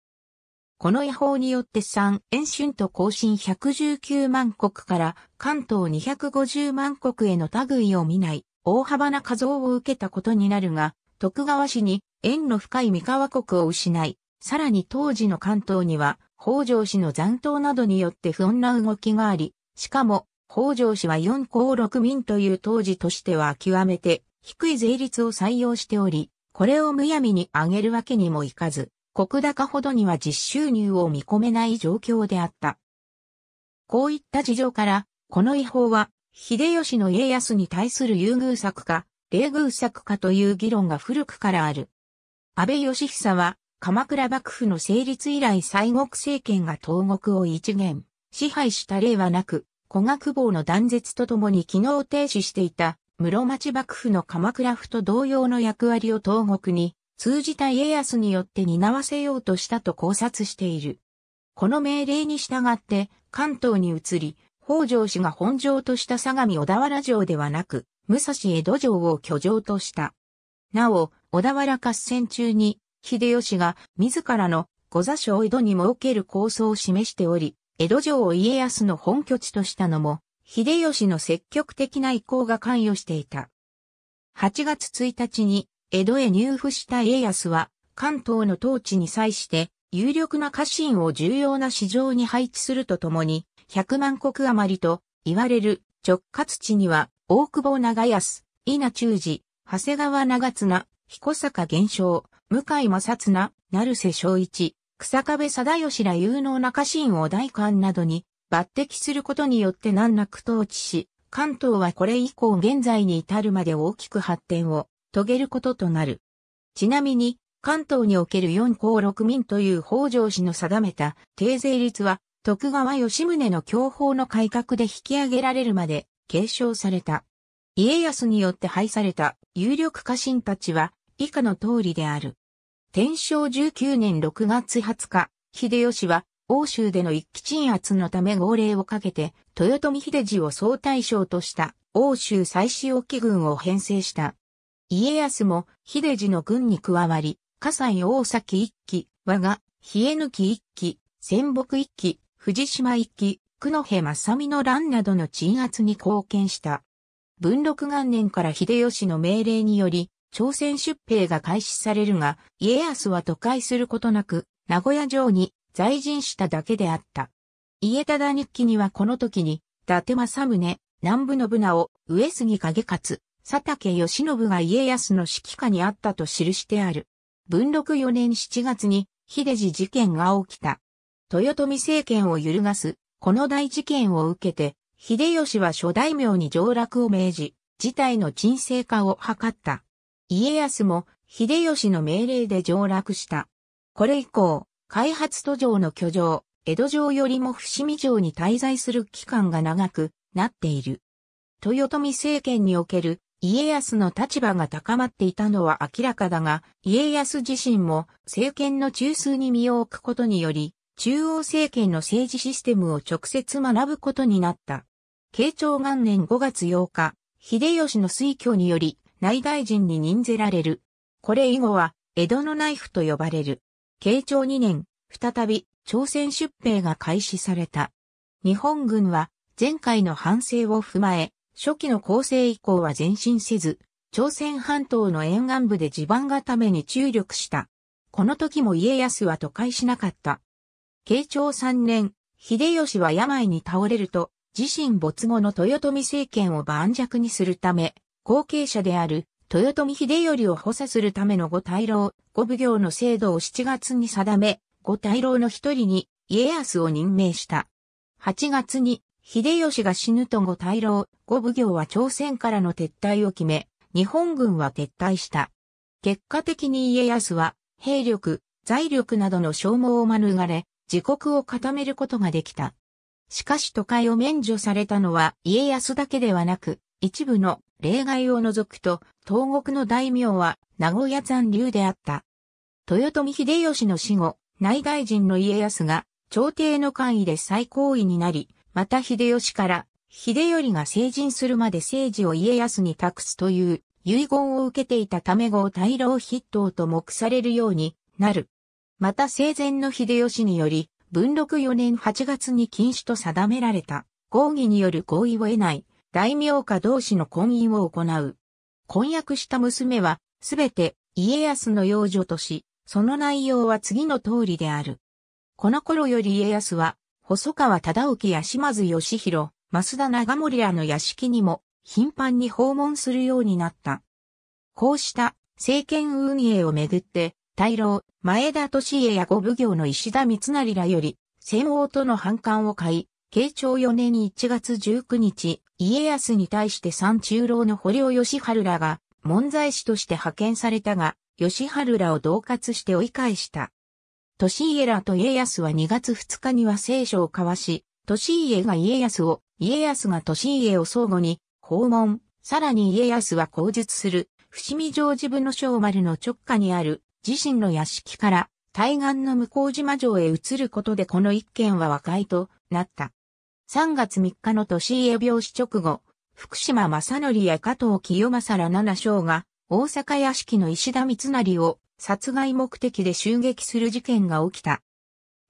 この野法によって三円春と更新119万国から関東250万国への類を見ない大幅な過増を受けたことになるが、徳川氏に縁の深い三河国を失い、さらに当時の関東には北条氏の残党などによって不穏な動きがあり、しかも北条氏は4項6民という当時としては極めて低い税率を採用しており、これをむやみに上げるわけにもいかず、国高ほどには実収入を見込めない状況であった。こういった事情から、この違法は、秀吉の家康に対する優遇策か、礼遇策かという議論が古くからある。安倍義久は、鎌倉幕府の成立以来西国政権が東国を一元、支配した例はなく、古学坊の断絶とともに機能停止していた、室町幕府の鎌倉府と同様の役割を東国に通じた家康によって担わせようとしたと考察している。この命令に従って関東に移り、北条氏が本城とした相模小田原城ではなく、武蔵江戸城を居城とした。なお、小田原合戦中に、秀吉が自らの御座所を江戸に設ける構想を示しており、江戸城を家康の本拠地としたのも、秀吉の積極的な意向が関与していた。8月1日に江戸へ入府した家康は、関東の統治に際して、有力な家臣を重要な市場に配置するとともに、100万石余りと言われる直轄地には、大久保長安、稲中寺、長谷川長綱、彦坂玄章、向井正綱、成瀬正一、草壁貞義ら有能な家臣を大官などに抜擢することによって難なく統治し、関東はこれ以降現在に至るまで大きく発展を遂げることとなる。ちなみに、関東における四項六民という北条氏の定めた定税率は、徳川吉宗の教法の改革で引き上げられるまで継承された。家康によって廃された有力家臣たちは以下の通りである。天正19年6月20日、秀吉は欧州での一気鎮圧のため号令をかけて、豊臣秀次を総大将とした欧州最使用機軍を編成した。家康も秀治の軍に加わり、火災大崎一揆、我が、冷抜き一揆、仙北一揆、藤島一揆、久野辺正美の乱などの鎮圧に貢献した。文禄元年から秀吉の命令により、朝鮮出兵が開始されるが、家康は都会することなく、名古屋城に在陣しただけであった。家忠日記にはこの時に、伊達政宗、南部信長、上杉景勝、佐竹義信が家康の指揮下にあったと記してある。文禄4年7月に、秀治事件が起きた。豊臣政権を揺るがす、この大事件を受けて、秀吉は諸大名に上洛を命じ、事態の沈静化を図った。家康も、秀吉の命令で上洛した。これ以降、開発途上の居城、江戸城よりも伏見城に滞在する期間が長くなっている。豊臣政権における家康の立場が高まっていたのは明らかだが、家康自身も政権の中枢に身を置くことにより、中央政権の政治システムを直接学ぶことになった。慶長元年5月8日、秀吉の推挙により内大臣に任ぜられる。これ以後は、江戸のナイフと呼ばれる。慶長2年、再び朝鮮出兵が開始された。日本軍は前回の反省を踏まえ、初期の構成以降は前進せず、朝鮮半島の沿岸部で地盤固めに注力した。この時も家康は都会しなかった。慶長3年、秀吉は病に倒れると、自身没後の豊臣政権を盤石にするため、後継者である豊臣秀頼を補佐するための五大老、五奉行の制度を7月に定め、五大老の一人に家康を任命した。8月に秀吉が死ぬと後退路、後奉行は朝鮮からの撤退を決め、日本軍は撤退した。結果的に家康は、兵力、財力などの消耗を免れ、自国を固めることができた。しかし都会を免除されたのは家康だけではなく、一部の例外を除くと、東国の大名は名古屋残留であった。豊臣秀吉の死後、内大臣の家康が朝廷の官位で最高位になり、また秀吉から、秀頼が成人するまで政治を家康に託すという遺言を受けていたため号大老筆頭と目されるようになる。また生前の秀吉により、文禄4年8月に禁止と定められた、合議による合意を得ない、大名家同士の婚姻を行う。婚約した娘は、すべて家康の養女とし、その内容は次の通りである。この頃より家康は、細川忠興や島津義弘、増田長森らの屋敷にも頻繁に訪問するようになった。こうした政権運営をめぐって、大老、前田利家や五奉行の石田三成らより、戦王との反感を買い、慶長4年1月19日、家康に対して三中老の堀尾義春らが、門在士として派遣されたが、義春らを同括して追い返した。利家らと家康は2月2日には聖書を交わし、利家が家康を、家康が利家を相互に訪問、さらに家康は口述する、伏見城自分の小丸の直下にある自身の屋敷から対岸の向島城へ移ることでこの一件は和解となった。3月3日の利家病死直後、福島正則や加藤清正ら七将が大阪屋敷の石田三成を殺害目的で襲撃する事件が起きた。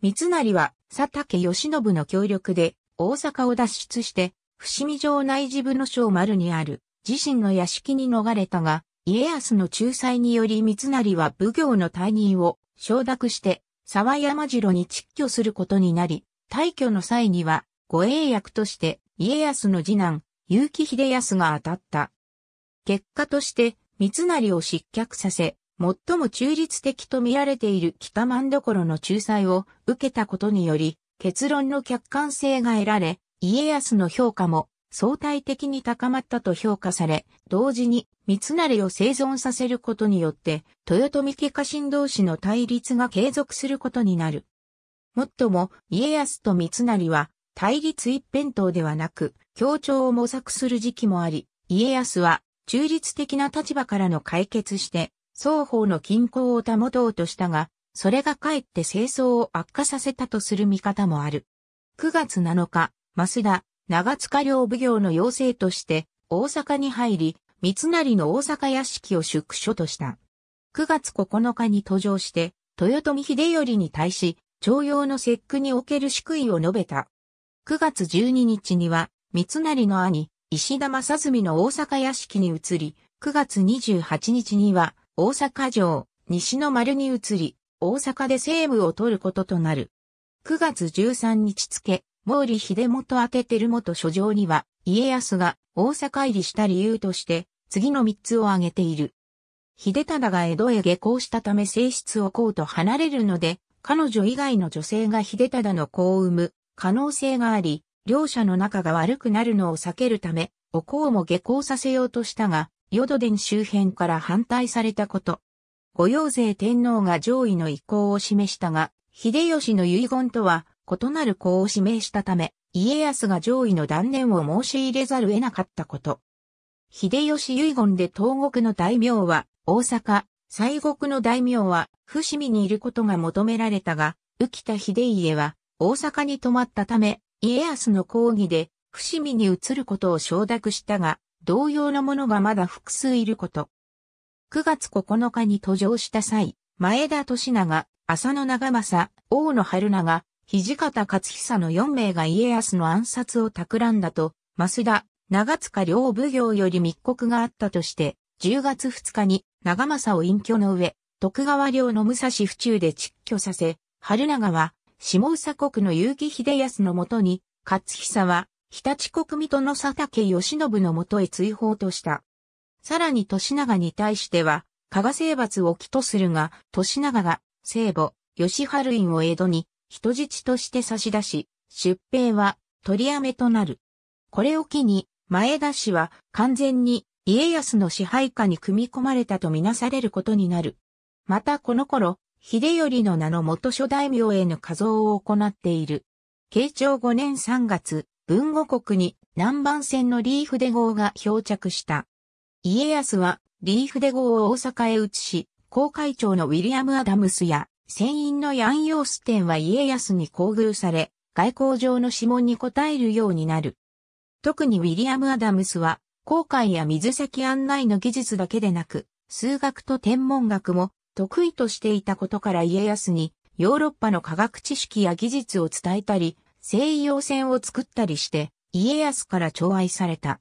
三成は佐竹義信の協力で大阪を脱出して、伏見城内事部の小丸にある自身の屋敷に逃れたが、家康の仲裁により三成は奉行の退任を承諾して沢山城に蟄居することになり、退去の際には護衛役として家康の次男、結城秀康が当たった。結果として三成を失脚させ、最も中立的と見られている北万所の仲裁を受けたことにより、結論の客観性が得られ、家康の評価も相対的に高まったと評価され、同時に三成を生存させることによって、豊臣家家臣同士の対立が継続することになる。もっとも、家康と三成は、対立一辺倒ではなく、協調を模索する時期もあり、家康は、中立的な立場からの解決して、双方の均衡を保とうとしたが、それがかえって清掃を悪化させたとする見方もある。9月7日、増田、長塚両奉行の要請として大阪に入り、三成の大阪屋敷を宿所とした。9月9日に登場して、豊臣秀頼に対し、徴用の節句における祝意を述べた。9月12日には、三成の兄、石田正澄の大阪屋敷に移り、9月28日には、大阪城、西の丸に移り、大阪で政務を取ることとなる。9月13日付、毛利秀元宛て照元書状には、家康が大阪入りした理由として、次の3つを挙げている。秀忠が江戸へ下校したため性質をこうと離れるので、彼女以外の女性が秀忠の子を産む可能性があり、両者の仲が悪くなるのを避けるため、おこうも下校させようとしたが、ヨドデン周辺から反対されたこと。御用税天皇が上位の意向を示したが、秀吉の遺言とは異なる項を指名したため、家康が上位の断念を申し入れざる得なかったこと。秀吉遺言で東国の大名は大阪、西国の大名は伏見にいることが求められたが、浮田秀家は大阪に泊まったため、家康の抗議で伏見に移ることを承諾したが、同様のものがまだ複数いること。9月9日に登場した際、前田利長、浅野長政、大野春長、土方勝久の4名が家康の暗殺を企んだと、増田、長塚両奉行より密告があったとして、10月2日に長政を隠居の上、徳川領の武蔵府中で撤居させ、春長は、下総国の結城秀康のもとに、勝久は、日立国民との佐竹義信のもとへ追放とした。さらに年長に対しては、加賀征伐を起とするが、年長が、聖母、吉春院を江戸に、人質として差し出し、出兵は取りやめとなる。これを機に、前田氏は完全に家康の支配下に組み込まれたとみなされることになる。またこの頃、秀頼の名の元諸大名への加増を行っている。慶長5年3月、文後国に南蛮船のリーフデ号が漂着した。家康はリーフデ号を大阪へ移し、航海長のウィリアム・アダムスや船員のヤン・ヨーステンは家康に厚遇され、外交上の指紋に応えるようになる。特にウィリアム・アダムスは、航海や水先案内の技術だけでなく、数学と天文学も得意としていたことから家康に、ヨーロッパの科学知識や技術を伝えたり、西洋船を作ったりして、家康から寵愛された。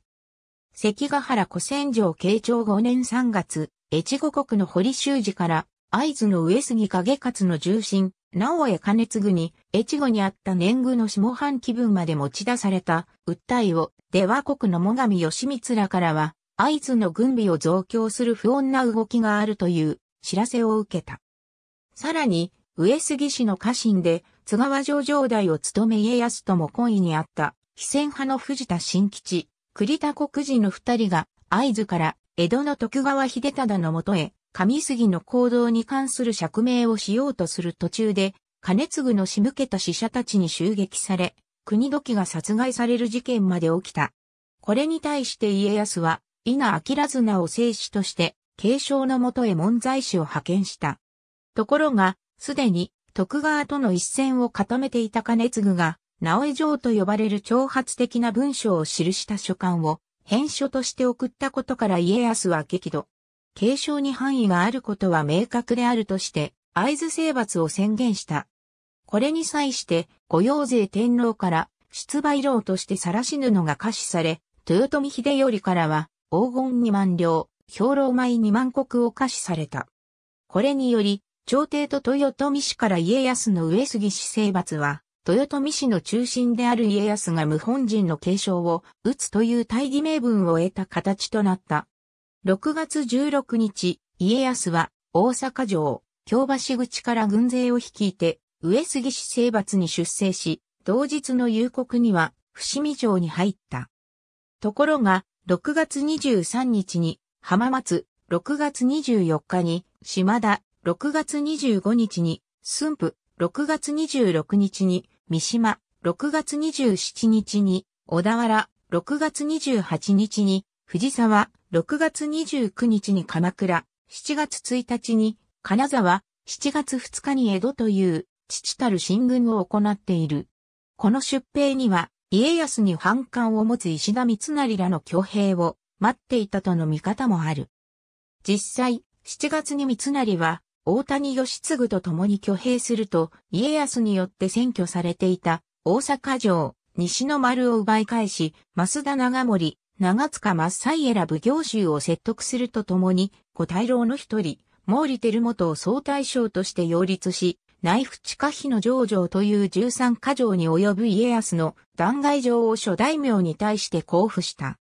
関ヶ原古戦場慶長5年3月、越後国の堀修司から、合図の上杉影勝の重臣、直江兼次に、越後にあった年貢の下半期分まで持ち出された、訴えを、出和国の最上義光らからは、合図の軍備を増強する不穏な動きがあるという知らせを受けた。さらに、上杉氏の家臣で、津川城城代を務め家康とも懇意にあった、非戦派の藤田新吉、栗田国人の二人が、合図から江戸の徳川秀忠のもとへ、上杉の行動に関する釈明をしようとする途中で、金継の仕向けた死者たちに襲撃され、国時が殺害される事件まで起きた。これに対して家康は、稲明綱を正史として、継承のもとへ門在士を派遣した。ところが、すでに徳川との一線を固めていた金継が、直江城と呼ばれる挑発的な文章を記した書簡を、編書として送ったことから家康は激怒。継承に範囲があることは明確であるとして、合図征伐を宣言した。これに際して、御用税天皇から出馬老として晒し布が可視され、豊臣秀頼からは黄金2万両、兵糧米2万国を可視された。これにより、朝廷と豊臣氏から家康の上杉氏征伐は、豊臣氏の中心である家康が無本人の継承を打つという大義名分を得た形となった。6月16日、家康は大阪城、京橋口から軍勢を率いて、上杉氏征伐に出征し、同日の夕刻には伏見城に入った。ところが、6月23日に浜松、6月24日に島田、6月25日に駿府、6月26日に三島、6月27日に小田原、6月28日に藤沢、6月29日に鎌倉、7月1日に金沢、7月2日に江戸という父たる進軍を行っている。この出兵には家康に反感を持つ石田三成らの挙兵を待っていたとの見方もある。実際、7月に三成は大谷義継と共に挙兵すると、家康によって占拠されていた大阪城、西の丸を奪い返し、増田長森、長塚真っ選ぶ奉行衆を説得するとともに、五大老の一人、毛利輝元を総大将として擁立し、内府地下費の上場という十三箇条に及ぶ家康の断崖城を諸大名に対して交付した。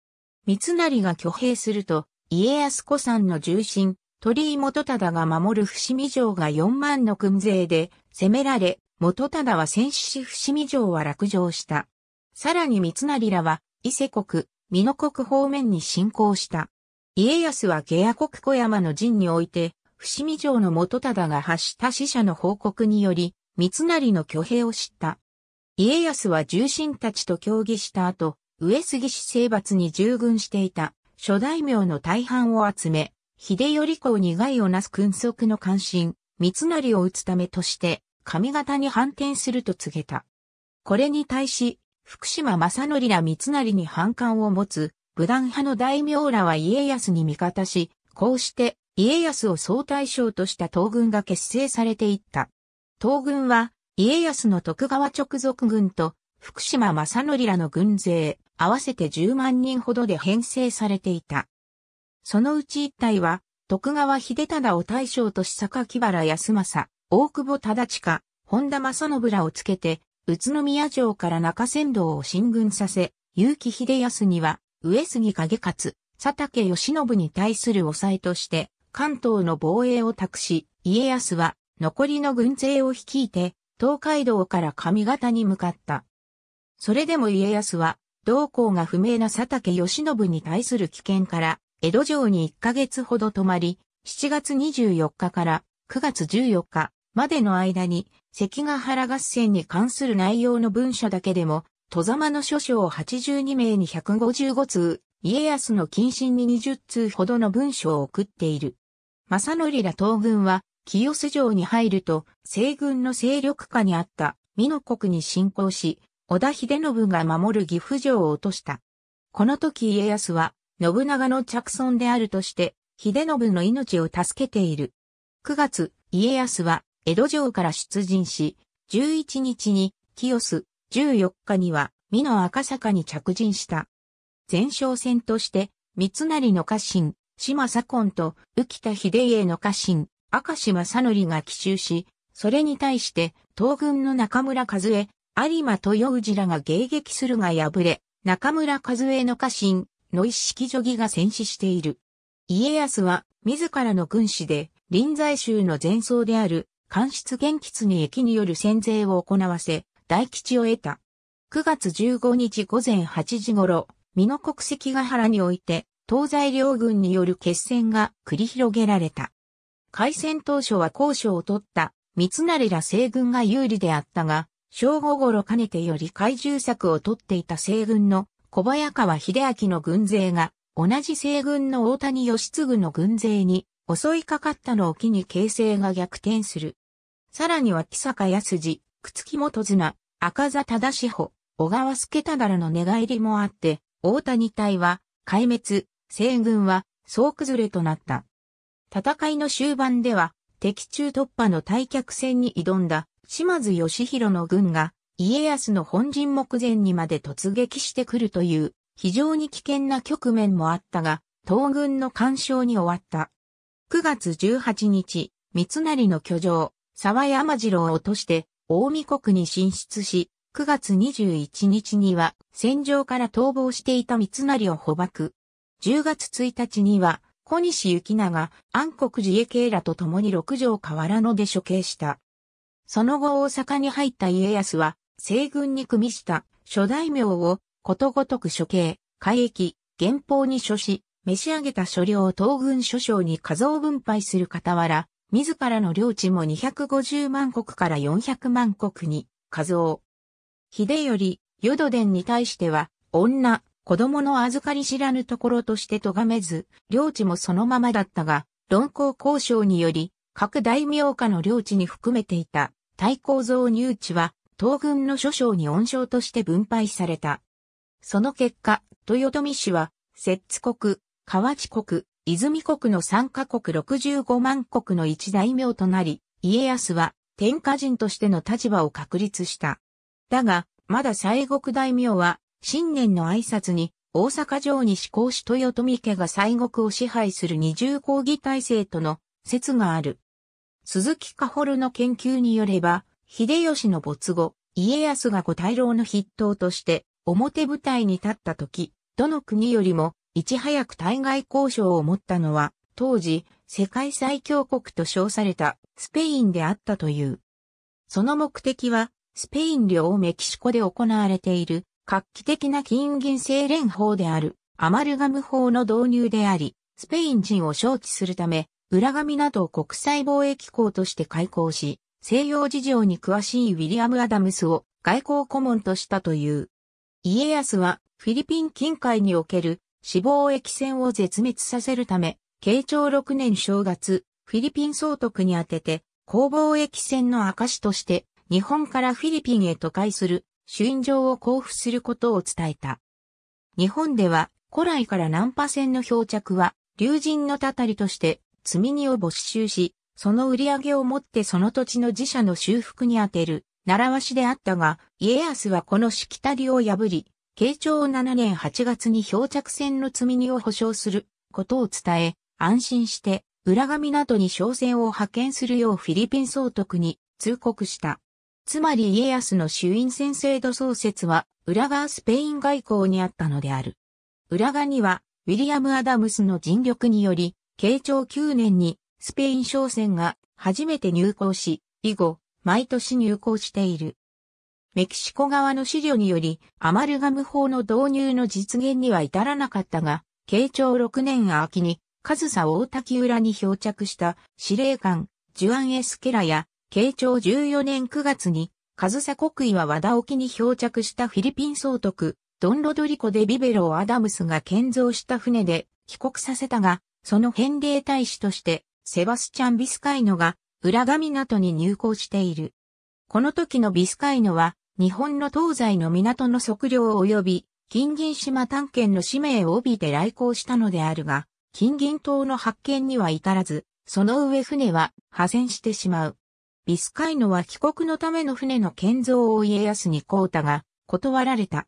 三成が挙兵すると、家康子さんの重臣、鳥居元忠が守る伏見城が4万の軍勢で攻められ、元忠は戦死し伏見城は落城した。さらに三成らは伊勢国、美濃国方面に侵攻した。家康は下野国小山の陣において、伏見城の元忠が発した死者の報告により、三成の挙兵を知った。家康は重臣たちと協議した後、上杉氏征伐に従軍していた諸大名の大半を集め、秀頼公に害をなす君側の関心、三成を打つためとして、上方に反転すると告げた。これに対し、福島正則ら三成に反感を持つ、武断派の大名らは家康に味方し、こうして家康を総大将とした東軍が結成されていった。東軍は家康の徳川直属軍と福島正則らの軍勢、合わせて10万人ほどで編成されていた。そのうち一体は、徳川秀忠を大将とし榊原康政、大久保忠親、本田正信らをつけて、宇都宮城から中山道を進軍させ、結城秀康には、上杉景勝、佐竹義信に対する抑えとして、関東の防衛を託し、家康は、残りの軍勢を率いて、東海道から上方に向かった。それでも家康は、同行が不明な佐竹義信に対する危険から、江戸城に1ヶ月ほど泊まり、7月24日から9月14日までの間に、関ヶ原合戦に関する内容の文書だけでも、戸様の諸書を82名に155通、家康の謹慎に20通ほどの文書を送っている。正則ら東軍は、清洲城に入ると、西軍の勢力下にあった、美濃国に侵攻し、織田秀信が守る岐阜城を落とした。この時家康は、信長の着村であるとして、秀信の命を助けている。9月、家康は江戸城から出陣し、11日に清須、14日には美濃赤坂に着陣した。前哨戦として、三成の家臣、島左近と浮田秀家の家臣、赤島佐則が奇襲し、それに対して東軍の中村和江、有馬豊氏らが迎撃するが敗れ、中村和江の家臣、の一式女義が戦死している。家康は、自らの軍師で、臨済宗の前奏である、官室元吉に駅による戦税を行わせ、大吉を得た。9月15日午前8時頃、美濃国籍ヶ原において、東西両軍による決戦が繰り広げられた。開戦当初は交渉を取った三成ら西軍が有利であったが、正午頃かねてより怪獣策を取っていた西軍の小早川秀明の軍勢が、同じ西軍の大谷義継の軍勢に襲いかかったのを機に形勢が逆転する。さらには木坂康次、朽木元綱、赤座忠志保、小川助忠の寝返りもあって、大谷隊は壊滅、西軍は総崩れとなった。戦いの終盤では、敵中突破の退却戦に挑んだ島津義弘の軍が家康の本陣目前にまで突撃してくるという非常に危険な局面もあったが、東軍の干渉に終わった。9月18日、三成の居城、沢山次郎を落として、大見国に進出し、9月21日には戦場から逃亡していた三成を捕獲。10月1日には小西行長、安国寺家系らと共に六条河原野で処刑した。その後大阪に入った家康は西軍に組みした諸大名をことごとく処刑、海役、原法に処し、召し上げた所領を東軍諸将に過像分配する傍ら、自らの領地も250万国から400万国に過剰。秀頼、淀殿に対しては、女、子供の預かり知らぬところとして咎めず、領地もそのままだったが、論考交渉により、各大名家の領地に含めていた大公造入地は東軍の諸将に恩賞として分配された。その結果、豊臣氏は、摂津国、河内国、泉国の三カ国65万国の一大名となり、家康は天下人としての立場を確立した。だが、まだ西国大名は、新年の挨拶に、大阪城に志向し豊臣家が西国を支配する二重抗議体制との説がある。鈴木カホルの研究によれば、秀吉の没後、家康が五大老の筆頭として表舞台に立った時、どの国よりもいち早く対外交渉を持ったのは、当時世界最強国と称されたスペインであったという。その目的は、スペイン領メキシコで行われている画期的な金銀製連法であるアマルガム法の導入であり、スペイン人を招致するため、裏紙などを国際貿易港として開港し、西洋事情に詳しいウィリアム・アダムスを外交顧問としたという。家康はフィリピン近海における死亡液船を絶滅させるため、慶長6年正月、フィリピン総督に宛てて、攻防駅船の証として、日本からフィリピンへ都会する、主印状を交付することを伝えた。日本では、古来から南波船の漂着は、竜神のたたりとして、積み荷を没収し、その売り上げをもってその土地の自社の修復に充てる、習わしであったが、家康はこのしきたりを破り、慶長7年8月に漂着船の積み荷を保証することを伝え、安心して、浦上などに商船を派遣するようフィリピン総督に通告した。つまり家康の衆院選制度創設は、浦賀スペイン外交にあったのである。浦賀には、ウィリアム・アダムスの尽力により、慶長9年にスペイン商船が初めて入港し、以後、毎年入港している。メキシコ側の資料により、アマルガム法の導入の実現には至らなかったが、慶長6年秋に、カズサ大滝浦に漂着した司令官、ジュアン・エスケラや、慶長14年9月に、カズサ国威は和田沖に漂着したフィリピン総督、ドン・ロドリコ・デ・ビベロ・アダムスが建造した船で帰国させたが、その返礼大使としてセバスチャン・ビスカイノが、浦賀港に入港している。この時のビスカイノは、日本の東西の港の測量及び、金銀島探検の使命を帯びて来航したのであるが、金銀島の発見には至らず、その上船は破船してしまう。ビスカイノは帰国のための船の建造を家康にうたが断られた。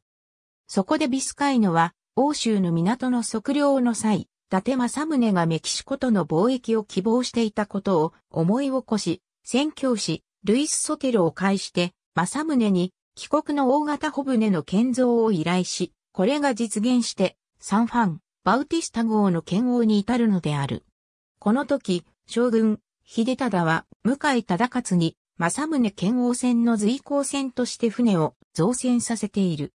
そこでビスカイノは、欧州の港の測量の際、達政宗がメキシコとの貿易を希望していたことを思い起こし、宣教師、ルイス・ソテロを介して、政宗に帰国の大型小船の建造を依頼し、これが実現して、サンファン、バウティスタ号の建王に至るのである。この時、将軍、秀忠は、向井忠勝に、政宗建王船の随行船として船を造船させている。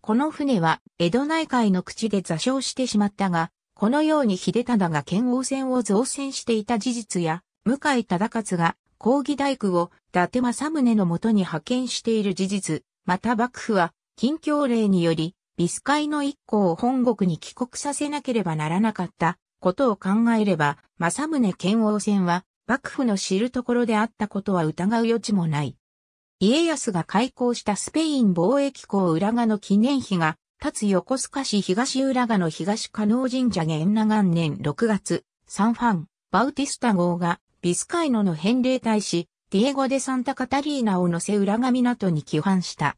この船は、江戸内海の口で座礁してしまったが、このように秀忠が剣王戦を造船していた事実や、向井忠勝が抗議大工を伊達政宗のもとに派遣している事実、また幕府は、近況令により、ビスカイの一行を本国に帰国させなければならなかったことを考えれば、政宗剣王戦は幕府の知るところであったことは疑う余地もない。家康が開港したスペイン貿易港裏賀の記念碑が立つ横須賀市東浦賀の東加納神社元那元年6月、サンファン、バウティスタ号が、ビスカイノの返礼大使、ディエゴ・デ・サンタ・カタリーナを乗せ浦賀港に帰還した。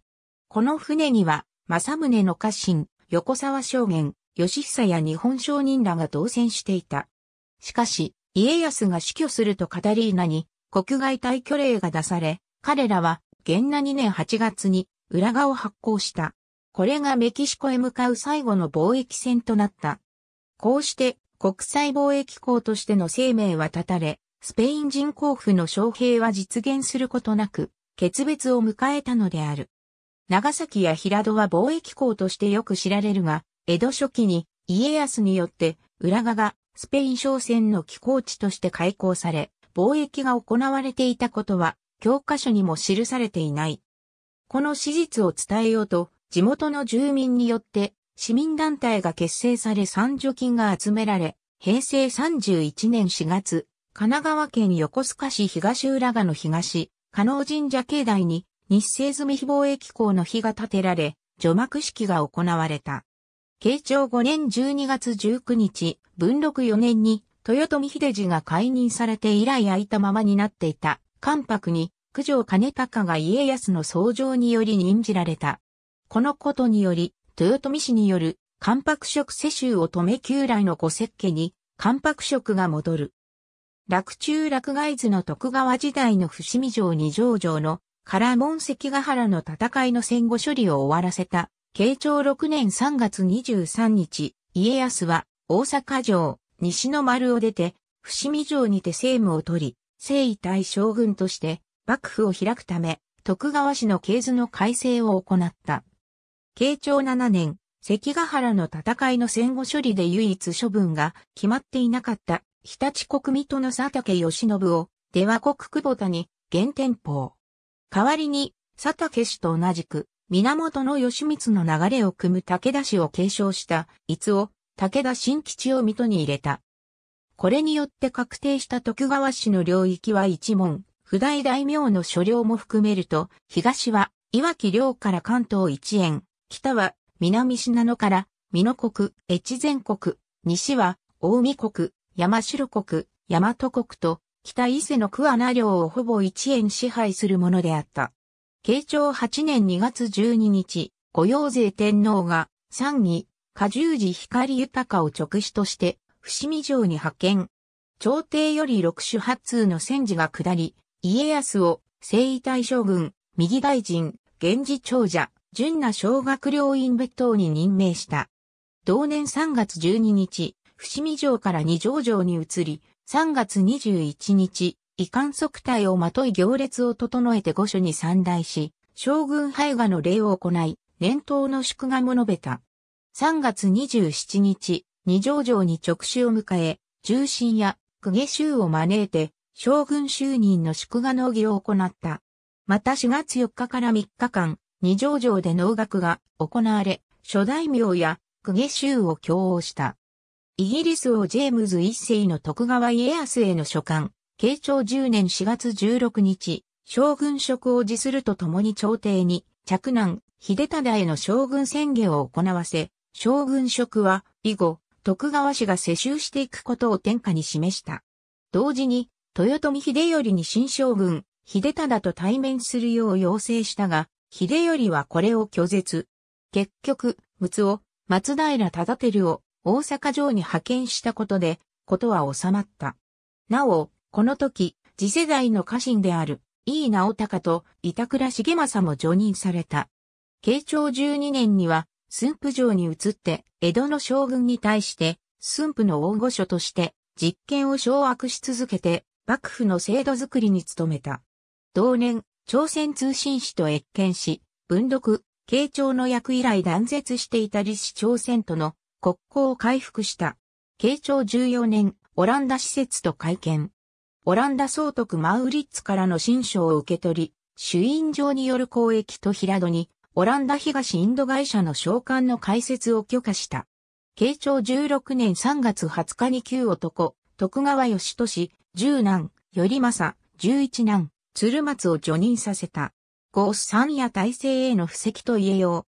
この船には、正宗の家臣、横沢将元、吉久や日本商人らが同船していた。しかし、家康が死去するとカタリーナに国外退去令が出され、彼らは、元那2年8月に、浦賀を発行した。これがメキシコへ向かう最後の貿易船となった。こうして国際貿易港としての生命は絶たれ、スペイン人交付の将兵は実現することなく、決別を迎えたのである。長崎や平戸は貿易港としてよく知られるが、江戸初期に家康によって浦賀がスペイン商船の寄港地として開港され、貿易が行われていたことは教科書にも記されていない。この史実を伝えようと、地元の住民によって市民団体が結成され参助金が集められ、平成31年4月、神奈川県横須賀市東浦賀の東、加納神社境内に日清住非貿易港の日が建てられ、除幕式が行われた。慶長5年12月19日、文禄4年に豊臣秀次が解任されて以来空いたままになっていた関白に九条兼高が家康の創上により任じられた。このことにより、豊臣氏による関白色世襲を止め旧来の五石家に関白色が戻る。落中落外図の徳川時代の伏見城二条城の唐門関ヶ原の戦いの戦後処理を終わらせた、慶長6年3月23日、家康は大阪城、西の丸を出て、伏見城にて政務を取り、征夷大将軍として幕府を開くため、徳川氏の経図の改正を行った。慶長7年、関ヶ原の戦いの戦後処理で唯一処分が決まっていなかった日立国水戸の佐竹義信を、出羽国久保田に原天法。代わりに、佐竹氏と同じく、源義満の流れを組む武田氏を継承した伊津を武田新吉を水戸に入れた。これによって確定した徳川氏の領域は一門、不代大名の所領も含めると、東は、岩木領から関東一円、北は南信濃から美濃国、越前国、西は大見国、山城国、大和国と北伊勢の桑名領をほぼ一円支配するものであった。慶長8年2月12日、御用税天皇が三義、下重寺光豊を直使として伏見城に派遣。朝廷より六種八通の戦時が下り、家康を征夷大将軍、右大臣、源氏長者、純な小学療院別当に任命した。同年3月12日、伏見城から二条城に移り、3月21日、遺憾測体をまとい行列を整えて御所に参大し、将軍配下の礼を行い、年頭の祝賀も述べた。3月27日、二条城に直視を迎え、重臣や公家衆を招いて、将軍就任の祝賀の儀を行った。また4月4日から3日間、二条城で農学が行われ、諸大名や公家衆を共応した。イギリス王ジェームズ一世の徳川家康への書簡、慶長10年4月16日、将軍職を辞するとともに朝廷に、着難、秀忠への将軍宣言を行わせ、将軍職は、以後、徳川氏が世襲していくことを天下に示した。同時に、豊臣秀頼に新将軍、秀忠と対面するよう要請したが、秀頼はこれを拒絶。結局、陸奥を松平忠輝を大阪城に派遣したことで、ことは収まった。なお、この時、次世代の家臣である、井伊直隆と板倉重政も除任された。慶長12年には、駿府城に移って、江戸の将軍に対して、駿府の大御所として、実権を掌握し続けて、幕府の制度づくりに努めた。同年、朝鮮通信使と越見し、文読、慶長の役以来断絶していた李氏朝鮮との国交を回復した。慶長14年、オランダ施設と会見。オランダ総督マウリッツからの新書を受け取り、主印上による交易と平戸に、オランダ東インド会社の召喚の開設を許可した。慶長16年3月20日に旧男、徳川義俊、十男、頼政、十一男、鶴松を除任させた。ゴース三夜体制への布石と言えよう。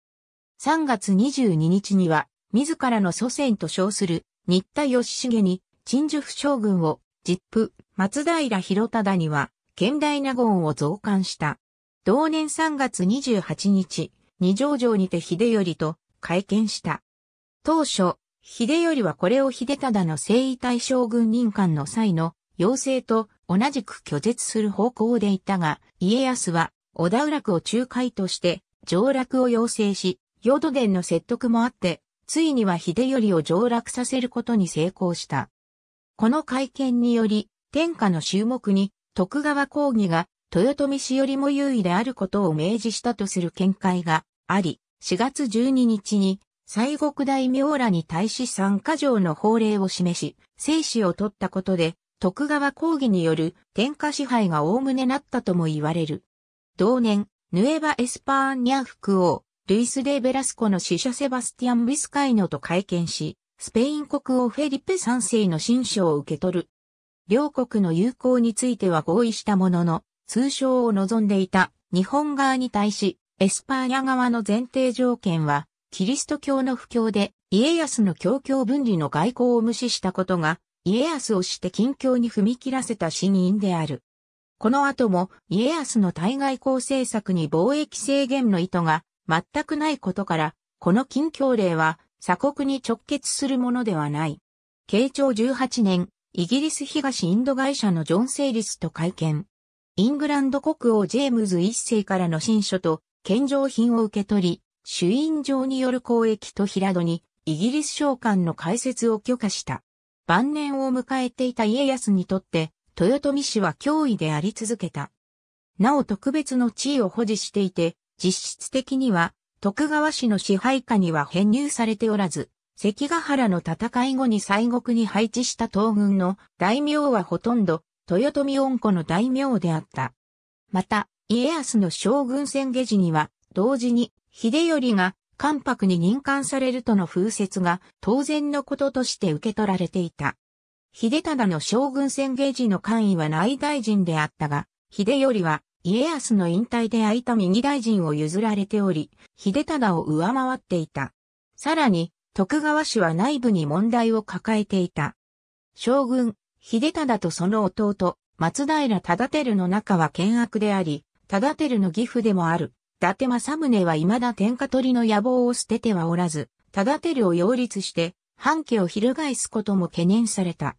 3月22日には、自らの祖先と称する、新田義重に、陳寿府将軍を、実父、松平広忠には、剣大納言を増刊した。同年3月28日、二条城にて秀頼と会見した。当初、秀頼はこれを秀忠の征夷大将軍任官の際の要請と同じく拒絶する方向でいたが、家康は小田浦区を仲介として上洛を要請し、ヨド伝の説得もあって、ついには秀頼を上洛させることに成功した。この会見により、天下の衆目に徳川講義が豊臣氏よりも優位であることを明示したとする見解があり、4月12日に西国大名らに対し参加条の法令を示し、生死を取ったことで徳川抗議による天下支配が概ねなったとも言われる。同年、ヌエバ・エスパーニャ副王、ルイス・デ・ベラスコの死者セバスティアン・ビスカイノと会見し、スペイン国王フェリペ3世の新書を受け取る。両国の友好については合意したものの、通称を望んでいた日本側に対し、エスパーニャ側の前提条件は、キリスト教の布教で家康の教教分離の外交を無視したことが家康をして近況に踏み切らせた死人である。この後も家康の対外交政策に貿易制限の意図が全くないことから、この近況令は鎖国に直結するものではない。慶長18年、イギリス東インド会社のジョン・セイリスと会見。イングランド国王ジェームズ一世からの新書と献上品を受け取り、主印状による交易と平戸にイギリス商館の開設を許可した。晩年を迎えていた家康にとって、豊臣氏は脅威であり続けた。なお特別の地位を保持していて、実質的には徳川氏の支配下には編入されておらず、関ヶ原の戦い後に西国に配置した東軍の大名はほとんど豊臣恩子の大名であった。また、家康の将軍戦下時には、同時に秀頼が関白に任官されるとの風説が当然のこととして受け取られていた。秀忠の将軍宣言時の官位は内大臣であったが、秀頼は家康の引退で空いた右大臣を譲られており、秀忠を上回っていた。さらに、徳川氏は内部に問題を抱えていた。将軍、秀忠とその弟、松平忠輝の中は険悪であり、忠輝の義父でもある。達政宗は未だ天下取りの野望を捨ててはおらず、忠るを擁立して、藩家を翻すことも懸念された。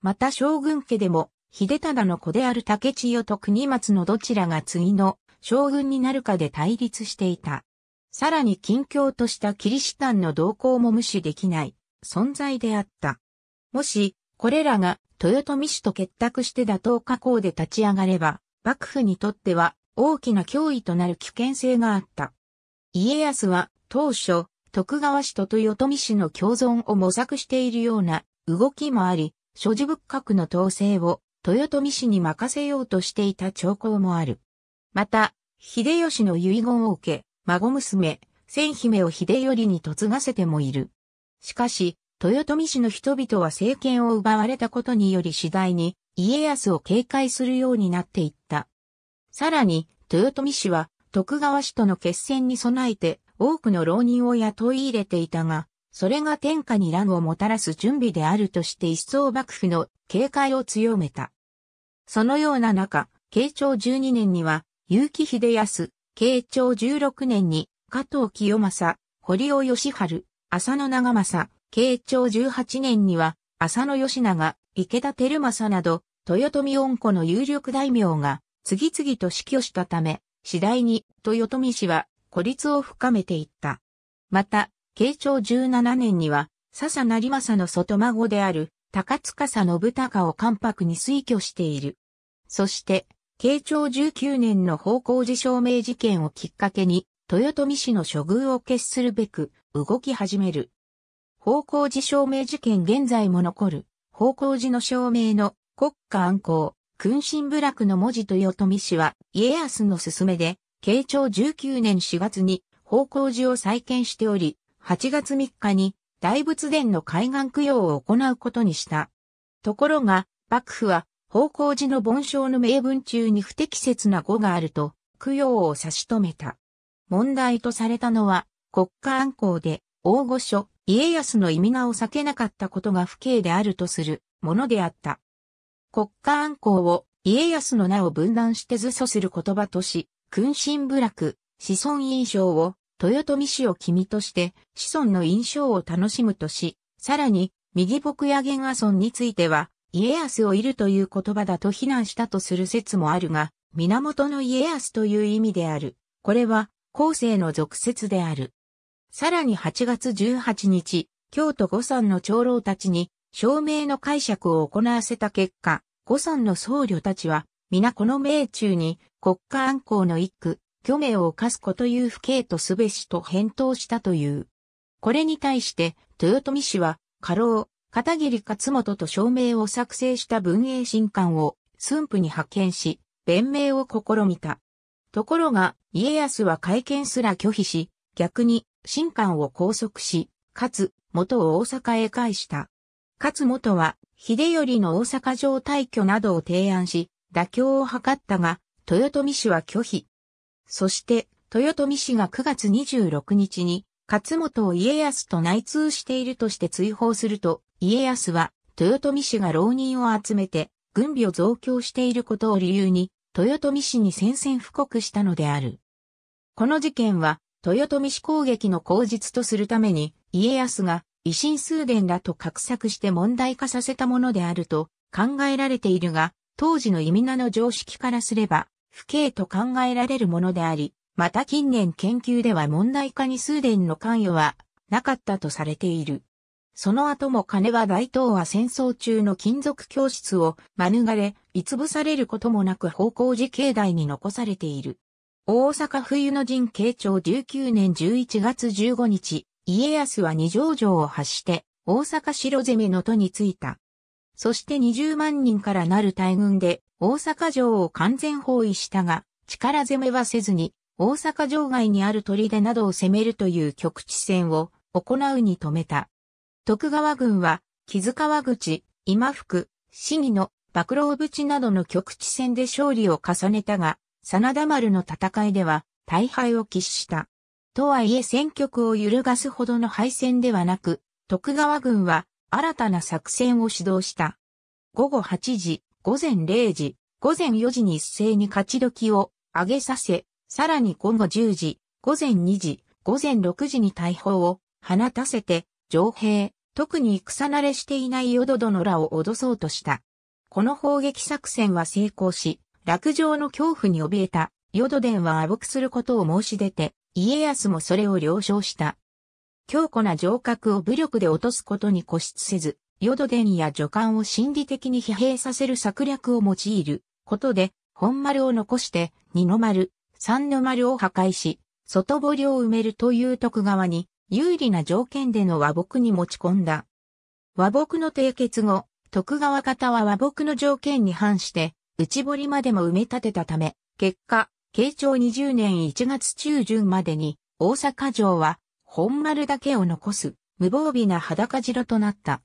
また将軍家でも、秀忠の子である竹千代と国松のどちらが次の将軍になるかで対立していた。さらに近況としたキリシタンの動向も無視できない存在であった。もし、これらが豊臣氏と結託して打倒加工で立ち上がれば、幕府にとっては大きな脅威となる危険性があった。家康は当初、徳川氏と豊臣氏の共存を模索しているような動きもあり、諸事仏閣の統制を豊臣氏に任せようとしていた兆候もある。また、秀吉の遺言を受け、孫娘、千姫を秀頼に嫁がせてもいる。しかし、豊臣氏の人々は政権を奪われたことにより次第に家康を警戒するようになっていった。さらに、豊臣氏は、徳川氏との決戦に備えて、多くの浪人を雇い入れていたが、それが天下に乱をもたらす準備であるとして一層幕府の警戒を強めた。そのような中、慶長12年には、結城秀康、慶長16年に、加藤清正、堀尾義春、浅野長政、慶長18年には、浅野義長、池田照正など、豊臣恩子の有力大名が、次々と死去したため、次第に豊臣氏は孤立を深めていった。また、慶長17年には、笹成政の外孫である高塚佐信孝を関白に推挙している。そして、慶長19年の方向寺証明事件をきっかけに、豊臣氏の処遇を決するべく、動き始める。方向寺証明事件現在も残る、方向寺の証明の国家安康、君臣部落の文字と豊臣氏は、家康の勧めで、慶長19年4月に、宝光寺を再建しており、8月3日に、大仏殿の海岸供養を行うことにした。ところが、幕府は、宝光寺の盆章の名文中に不適切な語があると、供養を差し止めた。問題とされたのは、国家安康で、大御所、家康の意味名を避けなかったことが不敬であるとするものであった。国家安康を家康の名を分断して図書する言葉とし、君臣部落、子孫印象を、豊臣氏を君として、子孫の印象を楽しむとし、さらに、右僕や玄阿孫については、家康をいるという言葉だと非難したとする説もあるが、源の家康という意味である。これは、後世の俗説である。さらに8月18日、京都五山の長老たちに、証明の解釈を行わせた結果、五山の僧侶たちは、皆この命中に国家安号の一句、虚名を犯すこという不敬とすべしと返答したという。これに対して、豊臣氏は、過労、片桐勝元と証明を作成した文英新刊を駿府に派遣し、弁明を試みた。ところが、家康は会見すら拒否し、逆に、新刊を拘束し、かつ、元を大阪へ返した。勝元は、秀頼の大阪城退去などを提案し、妥協を図ったが、豊臣氏は拒否。そして、豊臣氏が9月26日に、勝元を家康と内通しているとして追放すると、家康は、豊臣氏が浪人を集めて、軍備を増強していることを理由に、豊臣氏に宣戦布告したのである。この事件は、豊臣氏攻撃の口実とするために、家康が維新数伝らと画策して問題化させたものであると考えられているが、当時の意味名の常識からすれば、不敬と考えられるものであり、また近年研究では問題化に数伝の関与はなかったとされている。その後も金は大東亜戦争中の金属教室を免れ、いつぶされることもなく方向寺境内に残されている。大阪冬の陣慶長19年11月15日、家康は二条城を発して、大阪城攻めの都に着いた。そして20万人からなる大軍で、大阪城を完全包囲したが、力攻めはせずに、大阪城外にある砦などを攻めるという局地戦を行うに止めた。徳川軍は、木津川口、今福、市議の幕露淵などの局地戦で勝利を重ねたが、真田丸の戦いでは大敗を喫した。とはいえ戦局を揺るがすほどの敗戦ではなく、徳川軍は新たな作戦を指導した。午後8時、午前0時、午前4時に一斉に勝ち時を上げさせ、さらに午後10時、午前2時、午前6時に大砲を放たせて、上兵、特に戦慣れしていない淀殿らを脅そうとした。この砲撃作戦は成功し、落城の恐怖に怯えた、淀殿は阿くすることを申し出て、家康もそれを了承した。強固な城郭を武力で落とすことに固執せず、淀殿や助官を心理的に疲弊させる策略を用いることで、本丸を残して二の丸、三の丸を破壊し、外堀を埋めるという徳川に有利な条件での和睦に持ち込んだ。和睦の締結後、徳川方は和睦の条件に反して、内堀までも埋め立てたため、結果、慶長20年1月中旬までに、大阪城は、本丸だけを残す、無防備な裸城となった。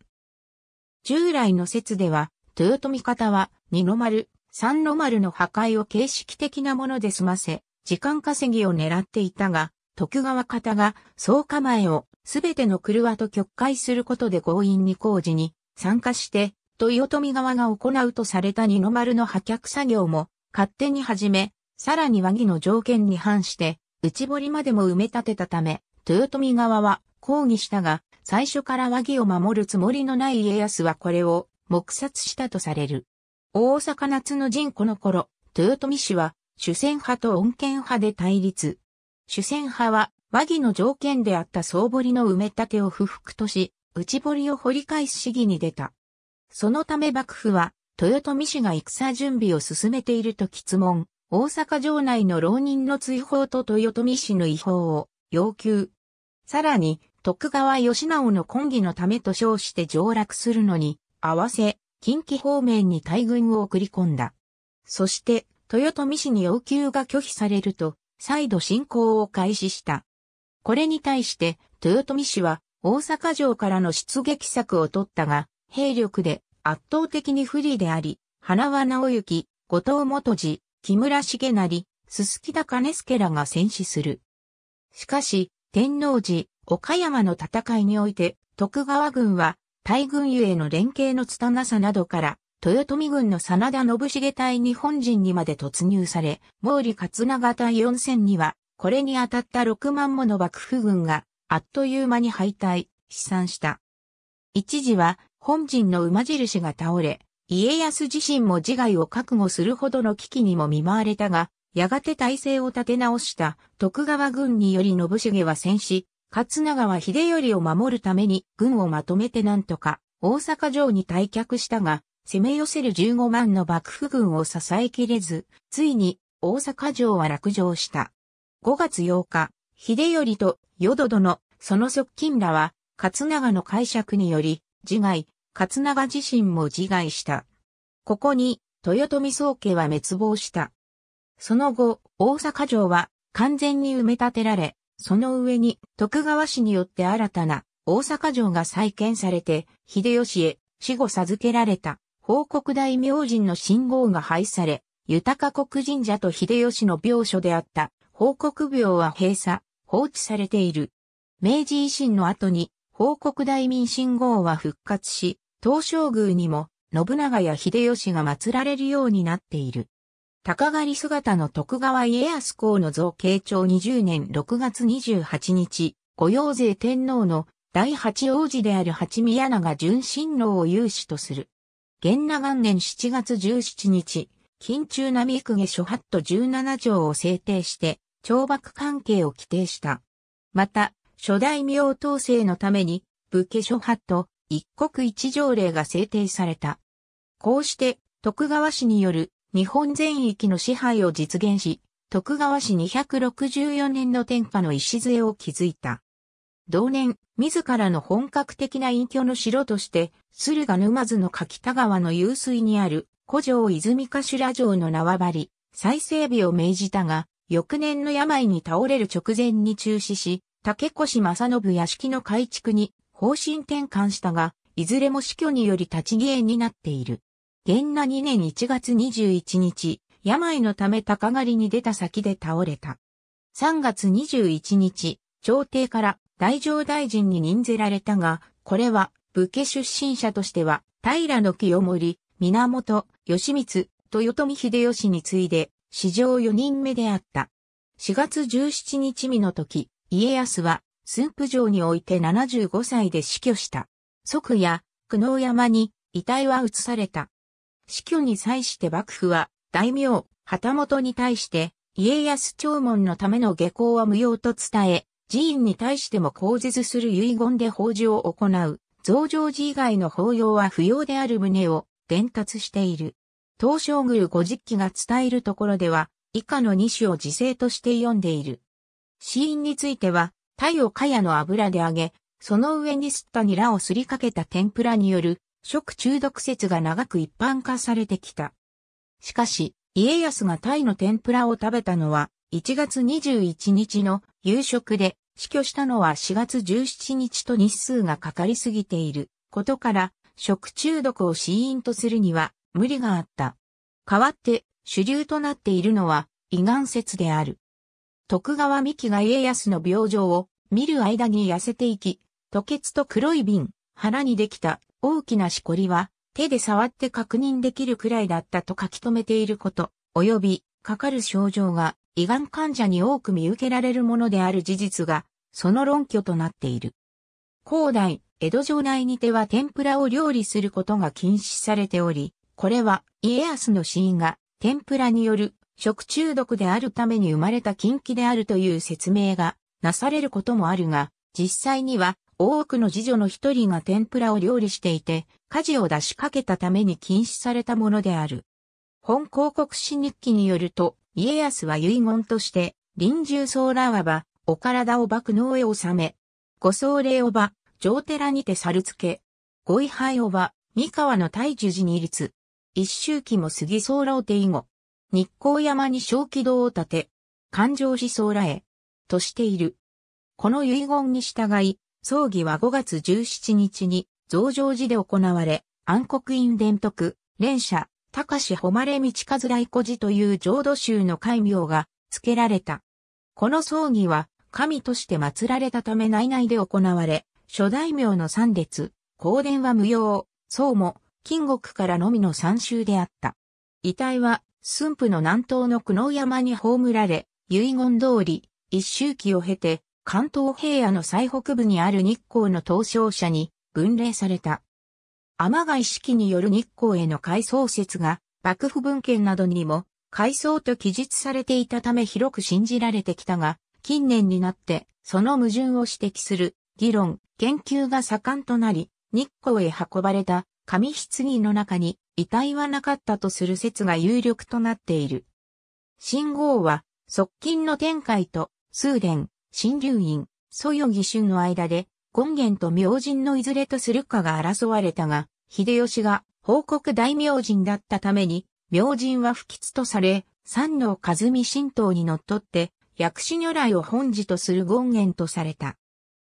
従来の説では、豊臣方は、二の丸、三の丸の破壊を形式的なもので済ませ、時間稼ぎを狙っていたが、徳川方が、総構えを、すべての車と曲解することで強引に工事に、参加して、豊臣側が行うとされた二の丸の破却作業も、勝手に始め、さらに和議の条件に反して、内堀までも埋め立てたため、豊臣側は抗議したが、最初から和議を守るつもりのない家康はこれを黙殺したとされる。大阪夏の陣この頃、豊臣氏は主戦派と恩権派で対立。主戦派は和議の条件であった総堀の埋め立てを不服とし、内堀を掘り返す市議に出た。そのため幕府は、豊臣氏が戦準備を進めていると質問。大阪城内の浪人の追放と豊臣氏の違法を要求。さらに、徳川義直の根議のためと称して上落するのに、合わせ、近畿方面に大軍を送り込んだ。そして、豊臣氏に要求が拒否されると、再度侵攻を開始した。これに対して、豊臣氏は、大阪城からの出撃策を取ったが、兵力で圧倒的に不利であり、花輪直行、後藤元次、木村重成、すきだ根助らが戦死する。しかし、天王寺、岡山の戦いにおいて、徳川軍は、大軍ゆえの連携の拙さなどから、豊臣軍の真田信繁隊日本人にまで突入され、毛利勝長隊四千には、これに当たった六万もの幕府軍が、あっという間に敗退、死産した。一時は、本陣の馬印が倒れ、家康自身も自害を覚悟するほどの危機にも見舞われたが、やがて体制を立て直した徳川軍により信繁は戦死、勝長は秀頼を守るために軍をまとめてなんとか大阪城に退却したが、攻め寄せる15万の幕府軍を支えきれず、ついに大阪城は落城した。5月8日、秀頼と淀殿、その側近らは、勝長の解釈により、自害、勝長自身も自害した。ここに、豊臣宗家は滅亡した。その後、大阪城は完全に埋め立てられ、その上に徳川氏によって新たな大阪城が再建されて、秀吉へ死後授けられた報告大明神の信号が廃され、豊か国神社と秀吉の病所であった報告病は閉鎖、放置されている。明治維新の後に報告大民信号は復活し、東照宮にも、信長や秀吉が祀られるようになっている。鷹狩り姿の徳川家康公の像慶長20年6月28日、御用税天皇の第八王子である八宮長純親郎を有志とする。元那元年7月17日、近中並公下諸法と17条を制定して、懲罰関係を規定した。また、初代明統制のために、武家諸法と。一国一条例が制定された。こうして、徳川氏による日本全域の支配を実現し、徳川氏264年の天下の礎を築いた。同年、自らの本格的な隠居の城として、駿河沼津の柿田川の湧水にある古城泉頭城の縄張り、再整備を命じたが、翌年の病に倒れる直前に中止し、竹越正信屋敷の改築に方針転換したが、いずれも死去により立ち消えになっている。元那2年1月21日、病のため高狩りに出た先で倒れた。3月21日、朝廷から大乗大臣に任ぜられたが、これは武家出身者としては、平清盛、源、義光、豊臣秀吉に次いで、史上4人目であった。4月17日見の時、家康は駿府城において75歳で死去した。即や、久能山に遺体は移された。死去に際して幕府は、大名、旗本に対して、家康弔問のための下校は無用と伝え、寺院に対しても口実する遺言で法事を行う、増上寺以外の法要は不要である旨を伝達している。東照宮五実記が伝えるところでは、以下の二種を辞世として読んでいる。死因については、鯛をヤの油で揚げ、その上にすったニラをすりかけた天ぷらによる食中毒説が長く一般化されてきた。しかし、家康が鯛の天ぷらを食べたのは1月21日の夕食で死去したのは4月17日と日数がかかりすぎていることから食中毒を死因とするには無理があった。代わって主流となっているのは胃がん説である。徳川三木が家康の病状を見る間に痩せていき、吐血と黒い瓶、腹にできた大きなしこりは手で触って確認できるくらいだったと書き留めていること、及びかかる症状が胃がん患者に多く見受けられるものである事実が、その論拠となっている。広大、江戸城内にては天ぷらを料理することが禁止されており、これは家康の死因が天ぷらによる食中毒であるために生まれた近畿であるという説明がなされることもあるが、実際には多くの次女の一人が天ぷらを料理していて、火事を出しかけたために禁止されたものである。本広告史日記によると、家康は遺言として、臨終僧らはば、お体を幕のへ収め、ご僧霊をば、上寺にて猿付け、ご位牌をば、三河の大樹寺に立つ。一周期も杉僧老て以後、日光山に小気道を建て、環状思想らへ、としている。この遺言に従い、葬儀は5月17日に、増上寺で行われ、暗黒院伝徳、連社、高志誉道和大古寺という浄土宗の戒名が付けられた。この葬儀は神として祀られたため内々で行われ、諸大名の三列、公殿は無用、僧も、金国からのみの三集であった。遺体は駿府の南東の久能山に葬られ、遺言通り、一周期を経て、関東平野の最北部にある日光の東照社に分霊された。天外式による日光への改装説が、幕府文献などにも、改装と記述されていたため広く信じられてきたが、近年になって、その矛盾を指摘する、議論、研究が盛んとなり、日光へ運ばれた、紙棺の中に、遺体はなかったとする説が有力となっている。信号は、側近の天海と、数殿、新流院、蘇与義春の間で、権現と明神のいずれとするかが争われたが、秀吉が報告大明神だったために、明神は不吉とされ、三の和美神道にのっとって、薬師如来を本寺とする権現とされた。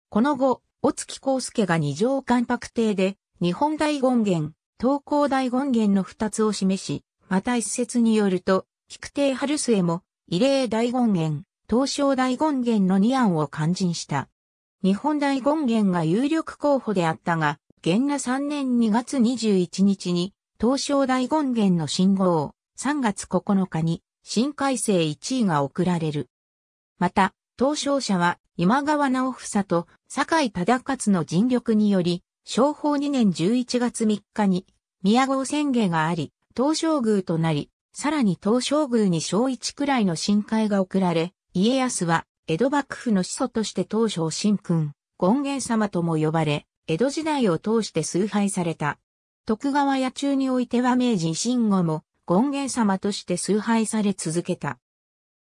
この後、お月光介が二条関白帝で、日本大権現、東光大権現の二つを示し、また一説によると、菊亭春末も、異例大権現、東照大権現の二案を肝心した。日本大権現が有力候補であったが、元那3年2月21日に、東照大権現の信号を、3月9日に、新改正1位が送られる。また、東照者は、今川直房と、堺井忠勝の尽力により、昭法2年11月3日に、宮郷宣言があり、東照宮となり、さらに東照宮に小一くらいの深海が送られ、家康は、江戸幕府の始祖として東照新君、権現様とも呼ばれ、江戸時代を通して崇拝された。徳川野中においては明治維新後も、権現様として崇拝され続けた。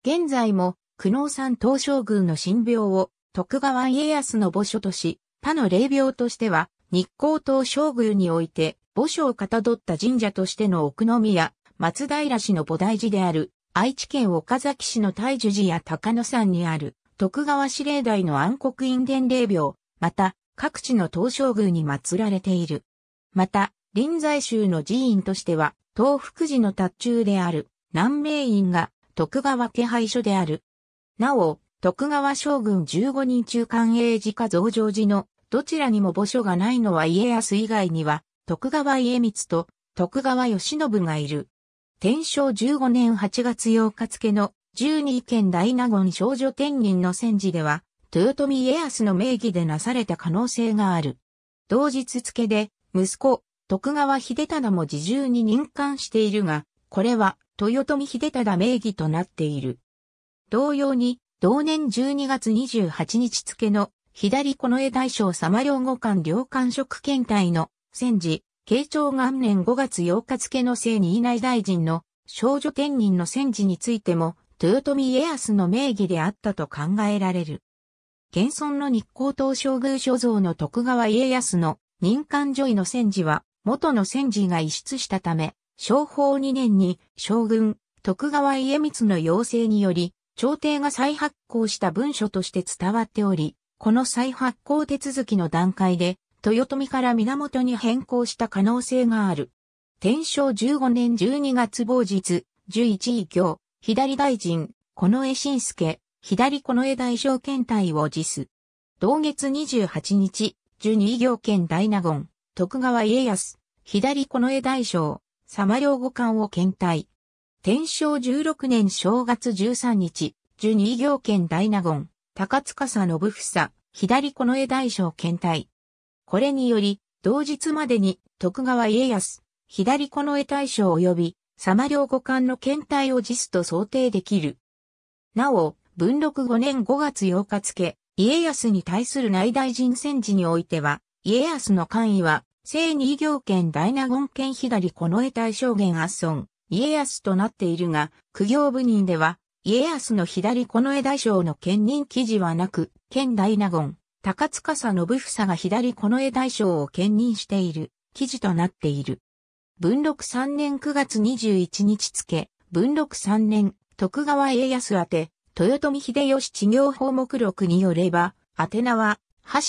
現在も、久能山東照宮の神廟を、徳川家康の墓所とし、他の霊廟としては、日光東照宮において、墓所をかたどった神社としての奥宮、松平市の菩提寺である、愛知県岡崎市の大樹寺や高野山にある、徳川司令台の暗黒院伝令廟、また、各地の東照宮に祀られている。また、臨済宗の寺院としては、東福寺の達中である、南明院が、徳川家配所である。なお、徳川将軍15人中官営寺か増上寺のどちらにも墓所がないのは家康以外には、徳川家光と徳川義信がいる。天正15年8月8日付の12県大納言少女天人の戦時では、豊臣家康の名義でなされた可能性がある。同日付で、息子、徳川秀忠も自重に任官しているが、これは豊臣秀忠名義となっている。同様に、同年12月28日付の左近衛大将様領五官領官職検体の戦時、慶長元年5月8日付の正に以内大臣の少女天人の戦時についても、豊臣家康の名義であったと考えられる。現存の日光東照宮所蔵の徳川家康の民間女医の戦時は、元の戦時が移出したため、昭法2年に将軍、徳川家光の要請により、朝廷が再発行した文書として伝わっており、この再発行手続きの段階で、豊臣から源に変更した可能性がある。天正15年12月某日、11位行、左大臣、小野江信介、左小野江大将検隊を辞す。同月28日、12位行県大納言、徳川家康、左小野江大将、様両五官を検隊。天正16年正月13日、12位行県大納言、高塚信房、左近衛大将検体。これにより、同日までに徳川家康、左近衛大将及び、様両五官の検体を実と想定できる。なお、文禄5年5月8日付、家康に対する内大臣戦時においては、家康の官位は、正二行権大納言権左近衛大将元圧村、家康となっているが、苦行部人では、家康の左近衛大将の兼任記事はなく、兼大納言、高塚信房が左近衛大将を兼任している、記事となっている。文禄3年9月21日付、文禄3年、徳川家康宛て、豊臣秀吉治療法目録によれば、宛名は、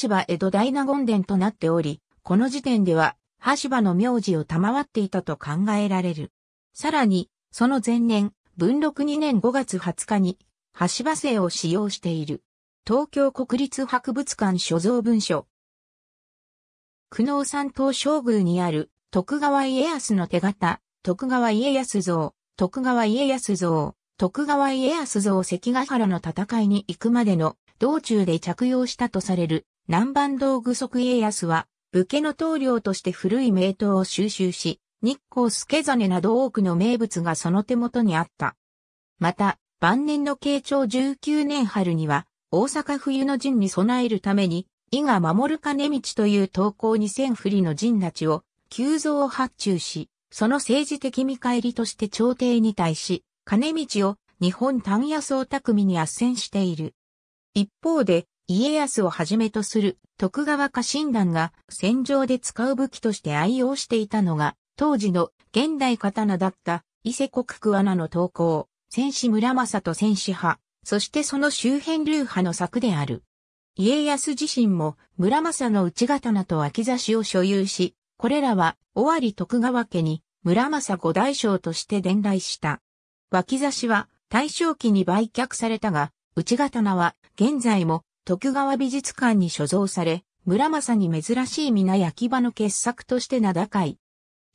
橋場江戸大納言殿となっており、この時点では、橋場の名字を賜っていたと考えられる。さらに、その前年、文禄2年5月20日に、橋場生を使用している。東京国立博物館所蔵文書。久能山東照宮にある徳川家康の手形、徳川家康像、徳川家康像、徳川家康像関ヶ原の戦いに行くまでの道中で着用したとされる南蛮道具足家康は、武家の棟梁として古い名刀を収集し、日光助真など多くの名物がその手元にあった。また、晩年の慶長19年春には、大阪冬の陣に備えるために、伊賀守金道という投稿2000振りの陣たちを、急増を発注し、その政治的見返りとして朝廷に対し、金道を日本単野草匠に圧戦している。一方で、家康をはじめとする徳川家臣団が戦場で使う武器として愛用していたのが当時の現代刀だった伊勢国桑名の投稿、戦士村正と戦士派、そしてその周辺流派の作である。家康自身も村正の内刀と脇差しを所有し、これらは尾張徳川家に村正五大将として伝来した。脇差しは大正期に売却されたが、内刀は現在も徳川美術館に所蔵され、村正に珍しい皆焼き場の傑作として名高い。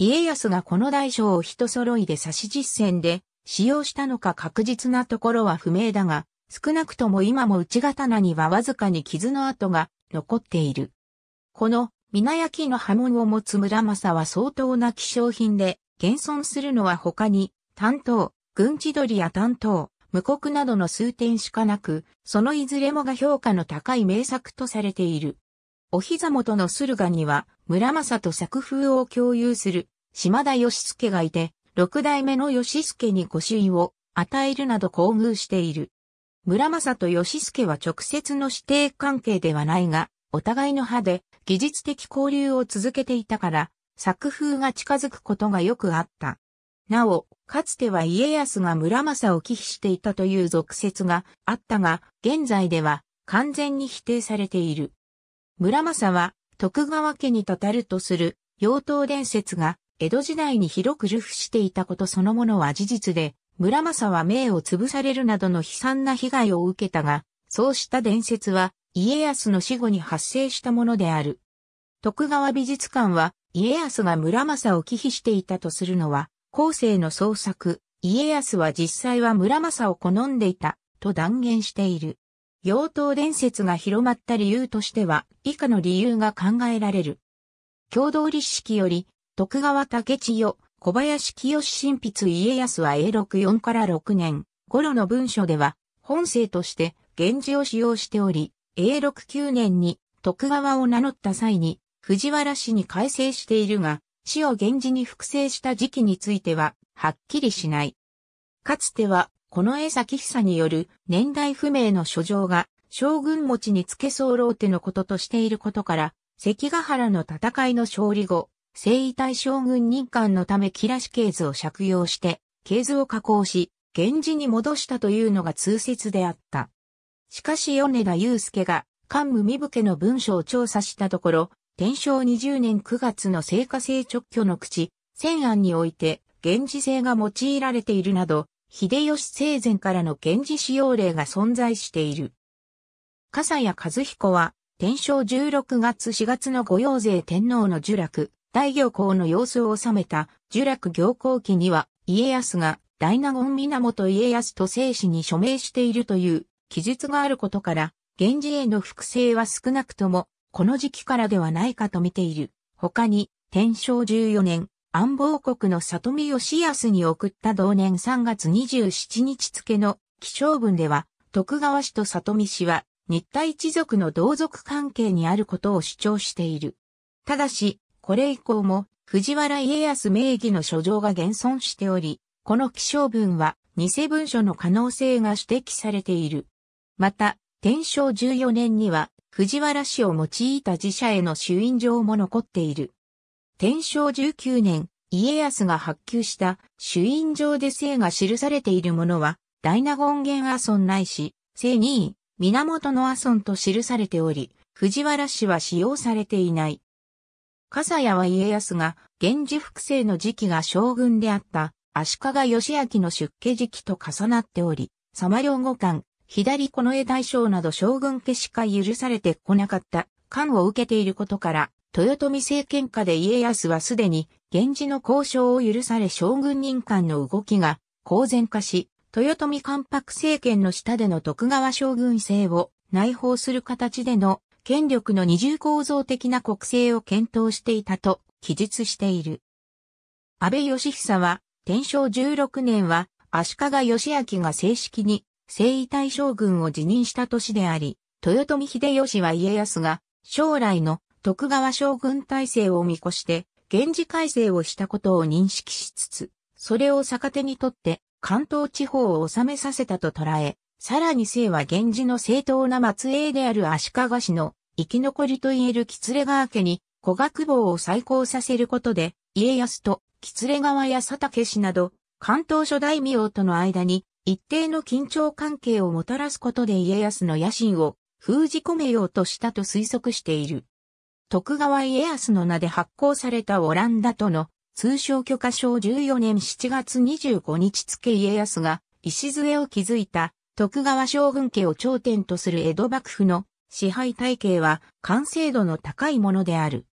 家康がこの大将を人揃いで指し実践で使用したのか確実なところは不明だが、少なくとも今も内刀にはわずかに傷の跡が残っている。この、皆焼きの刃文を持つ村正は相当な希少品で、現存するのは他に、担当、軍地鳥や担当、無国などの数点しかなく、そのいずれもが評価の高い名作とされている。お膝元の駿河には、村正と作風を共有する、島田義介がいて、六代目の義介に御朱印を与えるなど厚遇している。村正と義介は直接の指定関係ではないが、お互いの派で技術的交流を続けていたから、作風が近づくことがよくあった。なお、かつては家康が村正を忌避していたという俗説があったが、現在では完全に否定されている。村正は徳川家にたたるとする妖刀伝説が江戸時代に広く流布していたことそのものは事実で、村正は命を潰されるなどの悲惨な被害を受けたが、そうした伝説は家康の死後に発生したものである。徳川美術館は家康が村正を忌避していたとするのは、後世の創作、家康は実際は村正を好んでいたと断言している。妖刀伝説が広まった理由としては、以下の理由が考えられる。共同立式より、徳川竹千代、小林清新筆家康は A64 から6年頃の文書では、本性として源氏を使用しており、A69 年に徳川を名乗った際に、藤原氏に改正しているが、死を源氏に複製した時期については、はっきりしない。かつてはこの江崎久による年代不明の書状が将軍持ちにつけ候手のこととしていることから、関ヶ原の戦いの勝利後、征夷大将軍任官のため木らし系図を借用して、系図を加工し、源氏に戻したというのが通説であった。しかし米田祐介が、官務身武家の文書を調査したところ、天正20年9月の聖火星直挙の口、千案において、源氏性が用いられているなど、秀吉生前からの源氏使用例が存在している。笠谷和彦は、天正16月4月の御用税天皇の呪落、大行幸の様子を収めた呪落行幸記には、家康が大納言源家康と生死に署名しているという記述があることから、源氏への複製は少なくとも、この時期からではないかと見ている。他に、天正14年、安房国の里見義康に送った同年3月27日付の気象文では、徳川氏と里見氏は、日体一族の同族関係にあることを主張している。ただし、これ以降も、藤原家康名義の書状が現存しており、この気象文は、偽文書の可能性が指摘されている。また、天正14年には、藤原氏を用いた自社への主印状も残っている。天正19年、家康が発給した朱印状で姓が記されているものは、大納言源阿孫ないし、姓に位、源の阿孫と記されており、藤原氏は使用されていない。笠谷は家康が、源氏複製の時期が将軍であった、足利義明の出家時期と重なっており、様両五官、左近衛大将など将軍家しか許されてこなかった、官を受けていることから、豊臣政権下で家康はすでに、源氏の交渉を許され将軍人間の動きが公然化し、豊臣関白政権の下での徳川将軍制を内包する形での権力の二重構造的な国政を検討していたと記述している。安倍義久は、天正16年は足利義明が正式に征夷大将軍を辞任した年であり、豊臣秀吉は家康が将来の徳川将軍体制を見越して、源氏改正をしたことを認識しつつ、それを逆手にとって関東地方を治めさせたと捉え、さらに姓は源氏の正当な末裔である足利氏の生き残りといえる喜連川家に古学坊を再興させることで、家康と喜連川や佐竹氏など、関東諸大名との間に一定の緊張関係をもたらすことで家康の野心を封じ込めようとしたと推測している。徳川家康の名で発行されたオランダとの通商許可証14年7月25日付家康が礎を築いた徳川将軍家を頂点とする江戸幕府の支配体系は完成度の高いものである。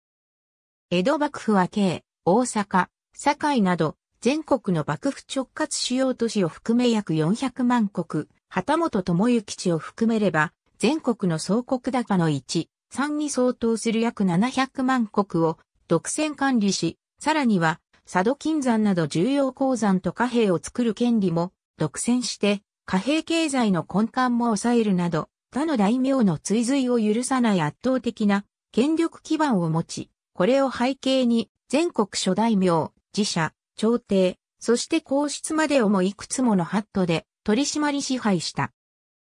江戸幕府は京、大阪、堺など全国の幕府直轄主要都市を含め約400万国、旗本智之地を含めれば全国の総国高の1、産に相当する約700万国を独占管理し、さらには、佐渡金山など重要鉱山と貨幣を作る権利も独占して、貨幣経済の根幹も抑えるなど、他の大名の追随を許さない圧倒的な権力基盤を持ち、これを背景に全国諸大名、自社、朝廷、そして皇室までをもいくつものハットで取り締まり支配した。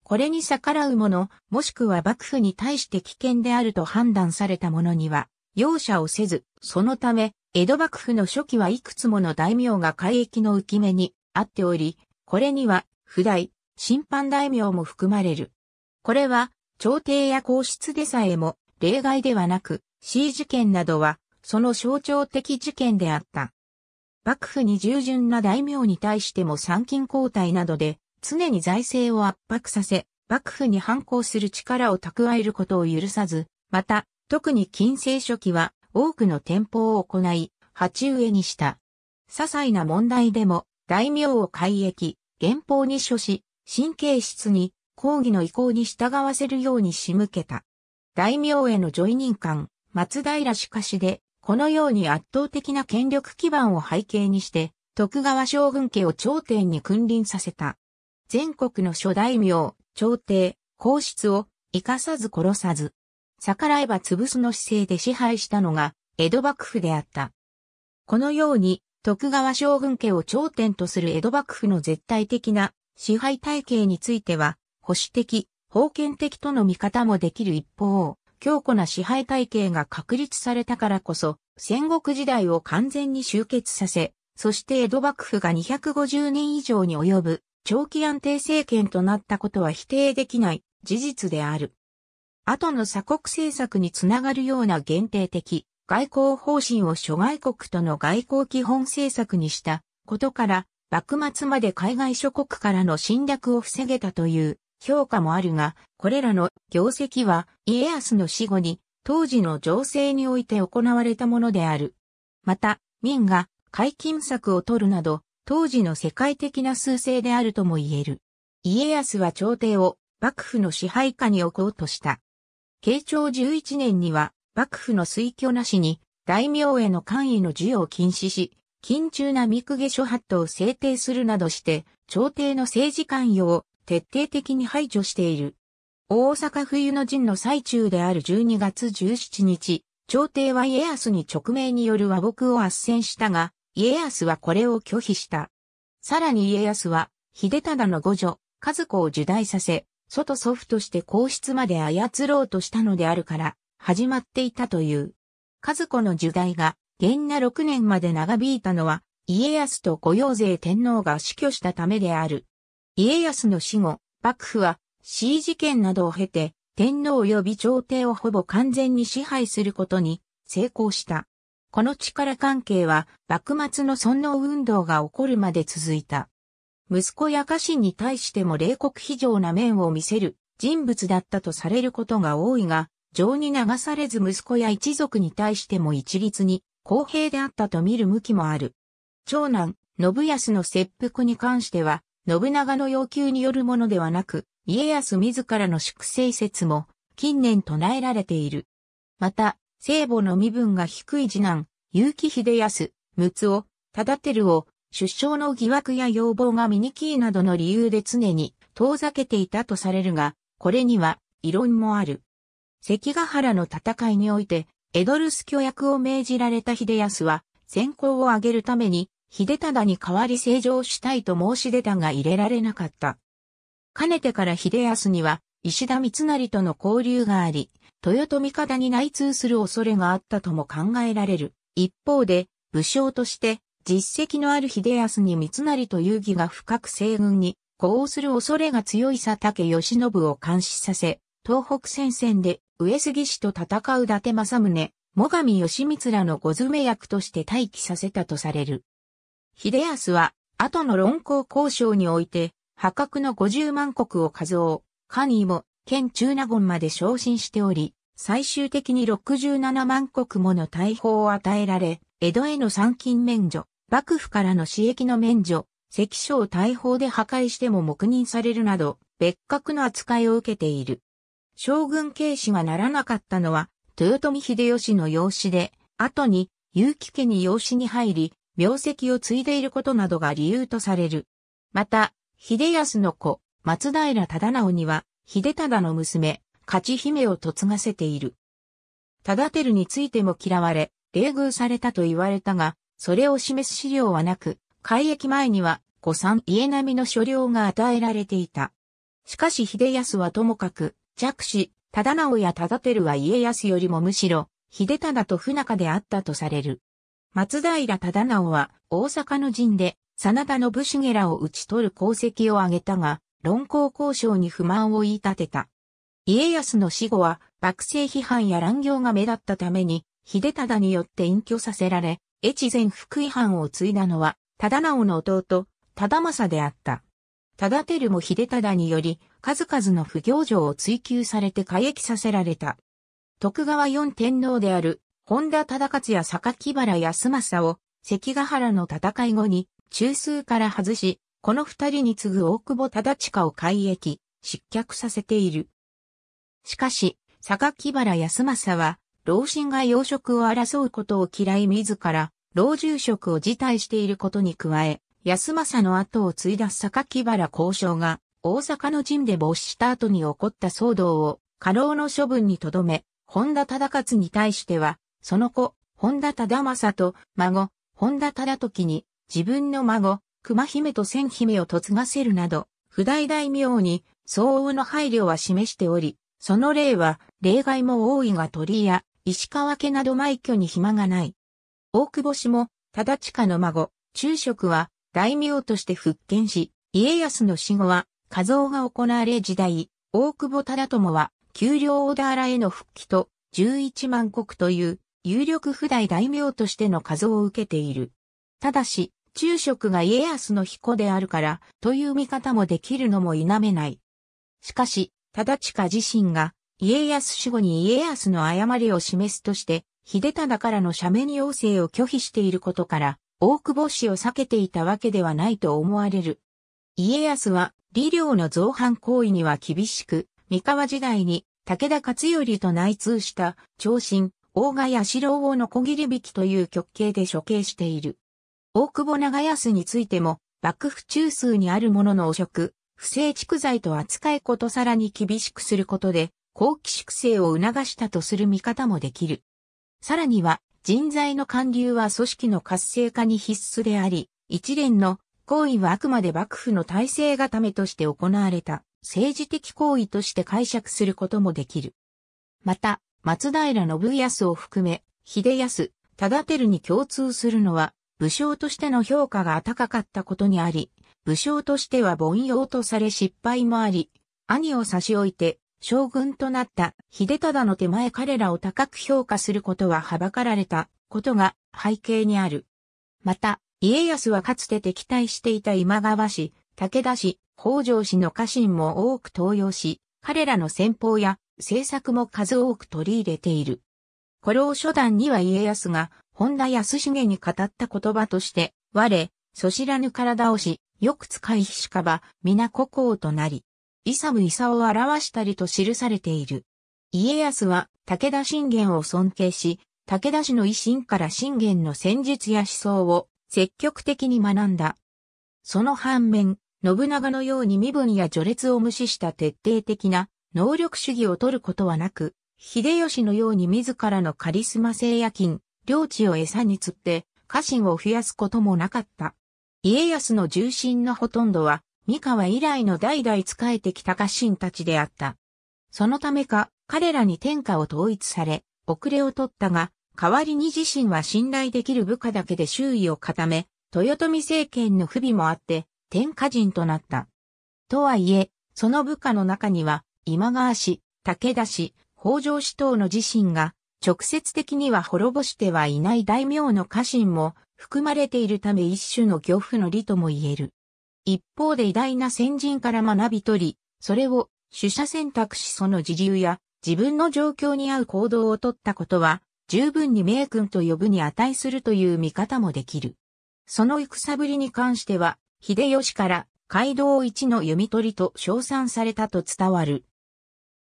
これに逆らう者、もしくは幕府に対して危険であると判断された者には、容赦をせず、そのため、江戸幕府の初期はいくつもの大名が海域の浮き目にあっており、これには、普代、審判大名も含まれる。これは、朝廷や皇室でさえも、例外ではなく、C 事件などは、その象徴的事件であった。幕府に従順な大名に対しても参勤交代などで、常に財政を圧迫させ、幕府に反抗する力を蓄えることを許さず、また、特に近世初期は多くの店舗を行い、鉢植えにした。些細な問題でも、大名を改易、原法に処し、神経質に、抗議の意向に従わせるように仕向けた。大名への叙位任官、松平氏かしで、このように圧倒的な権力基盤を背景にして、徳川将軍家を頂点に君臨させた。全国の諸大名、朝廷、皇室を生かさず殺さず、逆らえば潰すの姿勢で支配したのが江戸幕府であった。このように徳川将軍家を頂点とする江戸幕府の絶対的な支配体系については保守的、封建的との見方もできる一方、強固な支配体系が確立されたからこそ、戦国時代を完全に終結させ、そして江戸幕府が250年以上に及ぶ長期安定政権となったことは否定できない事実である。後の鎖国政策につながるような限定的外交方針を諸外国との外交基本政策にしたことから、幕末まで海外諸国からの侵略を防げたという評価もあるが、これらの業績は家康の死後に当時の情勢において行われたものである。また、明が解禁策を取るなど、当時の世界的な数勢であるとも言える。家康は朝廷を幕府の支配下に置こうとした。慶長11年には、幕府の推挙なしに、大名への官位の授与を禁止し、緊中な三公家諸法度を制定するなどして、朝廷の政治関与を徹底的に排除している。大阪冬の陣の最中である12月17日、朝廷は家康に直命による和睦を圧戦したが、家康はこれを拒否した。さらに家康は、秀忠の御女、和子を受代させ、外祖父として皇室まで操ろうとしたのであるから、始まっていたという。和子の受代が、元那六年まで長引いたのは、家康と御用勢天皇が死去したためである。家康の死後、幕府は、死事件などを経て、天皇及び朝廷をほぼ完全に支配することに成功した。この力関係は幕末の尊王運動が起こるまで続いた。息子や家臣に対しても冷酷非常な面を見せる人物だったとされることが多いが、情に流されず息子や一族に対しても一律に公平であったと見る向きもある。長男、信康の切腹に関しては、信長の要求によるものではなく、家康自らの粛清説も近年唱えられている。また、聖母の身分が低い次男、結城秀康、六尾、忠輝を、出生の疑惑や要望がきいなどの理由で常に遠ざけていたとされるが、これには異論もある。関ヶ原の戦いにおいて、エドルス巨役を命じられた秀康は、先行を挙げるために、秀忠に代わり成長したいと申し出たが入れられなかった。かねてから秀康には、石田三成との交流があり、豊臣方に内通する恐れがあったとも考えられる。一方で、武将として実績のある秀康に三成と遊戯が深く西軍に呼応する恐れが強い佐竹義信を監視させ、東北戦線で上杉氏と戦う伊達政宗、最上義光らの御詰め役として待機させたとされる。秀康は、後の論功交渉において、破格の50万石を数を、カニも、県中納言まで昇進しており、最終的に67万国もの大砲を与えられ、江戸への参勤免除、幕府からの私益の免除、関所を大砲で破壊しても黙認されるなど、別格の扱いを受けている。将軍慶氏がならなかったのは、豊臣秀吉の養子で、後に、結城家に養子に入り、名跡を継いでいることなどが理由とされる。また、秀康の子、松平忠直には、秀忠の娘、勝姫を嫁がせている。忠輝についても嫌われ、冷遇されたと言われたが、それを示す資料はなく、改役前には、五三家並みの所領が与えられていた。しかし秀康はともかく、弱視、忠直や忠輝は家康よりもむしろ、秀忠と不仲であったとされる。松平忠直は大阪の陣で、真田信ゲらを討ち取る功績を挙げたが、論功交渉に不満を言い立てた。家康の死後は、幕政批判や乱行が目立ったために、秀忠によって隠居させられ、越前福井藩を継いだのは、忠直の弟、忠政であった。忠輝も秀忠により、数々の不行状を追求されて過役させられた。徳川四天皇である、本田忠勝や榊原康政を、関ヶ原の戦い後に、中枢から外し、この二人に次ぐ大久保忠親を改役、失脚させている。しかし、榊原康政は、老人が養殖を争うことを嫌い自ら、老住職を辞退していることに加え、康政の後を継いだ榊原交渉が、大阪の陣で没した後に起こった騒動を、過労の処分にとどめ、本田忠勝に対しては、その子、本田忠政と孫、本田忠時に、自分の孫、熊姫と千姫を嫁がせるなど、不代大名に相応の配慮は示しており、その例は例外も多いが鳥や石川家など埋挙に暇がない。大久保氏も、忠近の孫、中職は大名として復権し、家康の死後は、家造が行われ時代、大久保忠友は、給料小田原への復帰と、11万国という、有力不代大名としての数を受けている。ただし、中職が家康の彦であるから、という見方もできるのも否めない。しかし、忠近自身が、家康死後に家康の誤りを示すとして、秀忠からの面に要請を拒否していることから、大久保氏を避けていたわけではないと思われる。家康は、李領の造反行為には厳しく、三河時代に武田勝頼と内通した長身、大賀八四郎をのこぎり引きという極刑で処刑している。大久保長安についても、幕府中枢にあるものの汚職、不正蓄財と扱いことさらに厳しくすることで、後期粛清を促したとする見方もできる。さらには、人材の還流は組織の活性化に必須であり、一連の行為はあくまで幕府の体制がためとして行われた政治的行為として解釈することもできる。また、松平信康を含め、秀康、忠輝に共通するのは、武将としての評価が高かったことにあり、武将としては凡庸とされ失敗もあり、兄を差し置いて将軍となった秀忠の手前彼らを高く評価することははばかられたことが背景にある。また、家康はかつて敵対していた今川氏、武田氏、北条氏の家臣も多く登用し、彼らの戦法や政策も数多く取り入れている。古老初段には家康が本田康重に語った言葉として、我、そ知らぬ体をし、よく使いひしかば、皆孤高となり、イサムイサを表したりと記されている。家康は武田信玄を尊敬し、武田氏の維新から信玄の戦術や思想を積極的に学んだ。その反面、信長のように身分や序列を無視した徹底的な能力主義を取ることはなく、秀吉のように自らのカリスマ性や金、領地を餌に釣って、家臣を増やすこともなかった。家康の重臣のほとんどは、三河以来の代々仕えてきた家臣たちであった。そのためか、彼らに天下を統一され、遅れを取ったが、代わりに自身は信頼できる部下だけで周囲を固め、豊臣政権の不備もあって、天下人となった。とはいえ、その部下の中には、今川氏、武田氏、北条氏等の自身が、直接的には滅ぼしてはいない大名の家臣も含まれているため一種の漁夫の利とも言える。一方で偉大な先人から学び取り、それを取捨選択しその自流や自分の状況に合う行動をとったことは、十分に名君と呼ぶに値するという見方もできる。その戦ぶりに関しては、秀吉から街道一の読み取りと称賛されたと伝わる。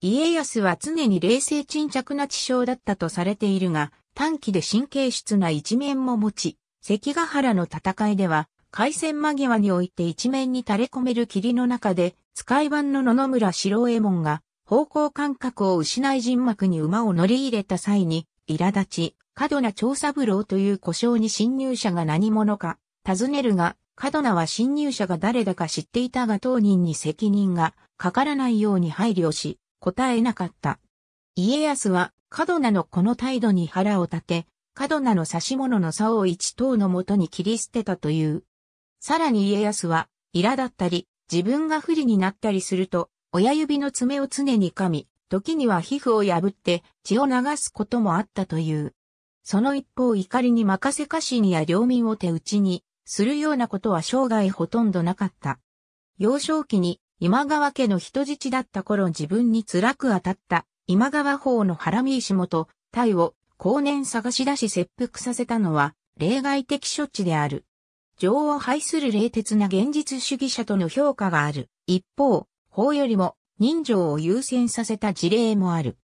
家康は常に冷静沈着な地匠だったとされているが、短期で神経質な一面も持ち、関ヶ原の戦いでは、海戦間際において一面に垂れ込める霧の中で、使い版の野々村四郎右衛門が、方向感覚を失い人幕に馬を乗り入れた際に、苛立ち、過度な調査郎という故障に侵入者が何者か、尋ねるが、過度なは侵入者が誰だか知っていたが当人に責任がかからないように配慮し、答えなかった。家康は、角名のこの態度に腹を立て、角名の差し物の差を一等のもとに切り捨てたという。さらに家康は、苛だったり、自分が不利になったりすると、親指の爪を常に噛み、時には皮膚を破って血を流すこともあったという。その一方怒りに任せ家臣や領民を手打ちにするようなことは生涯ほとんどなかった。幼少期に今川家の人質だった頃自分に辛く当たった今川法の原見石氏元、タイを後年探し出し切腹させたのは例外的処置である。情を排する冷徹な現実主義者との評価がある。一方、法よりも人情を優先させた事例もある。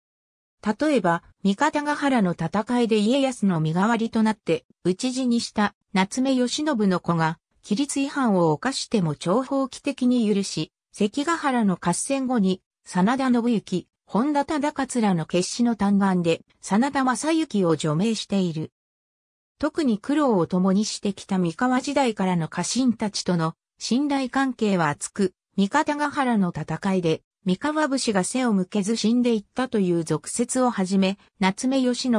例えば、三方ヶ原の戦いで家康の身代わりとなって、討ち死にした夏目義信の子が、規律違反を犯しても長宝規的に許し、関ヶ原の合戦後に、真田信行、本田忠勝らの決死の嘆願で、真田正幸を除名している。特に苦労を共にしてきた三河時代からの家臣たちとの信頼関係は厚く、三方ヶ原の戦いで、三河武士が背を向けず死んでいったという俗説をはじめ、夏目義信、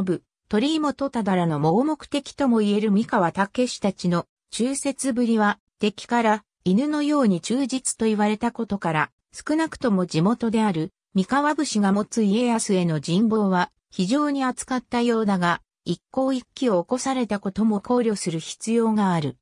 鳥居元忠らの盲目的とも言える三河武士たちの忠説ぶりは、敵から犬のように忠実と言われたことから、少なくとも地元である三河武士が持つ家康への人望は非常に扱ったようだが、一向一揆を起こされたことも考慮する必要がある。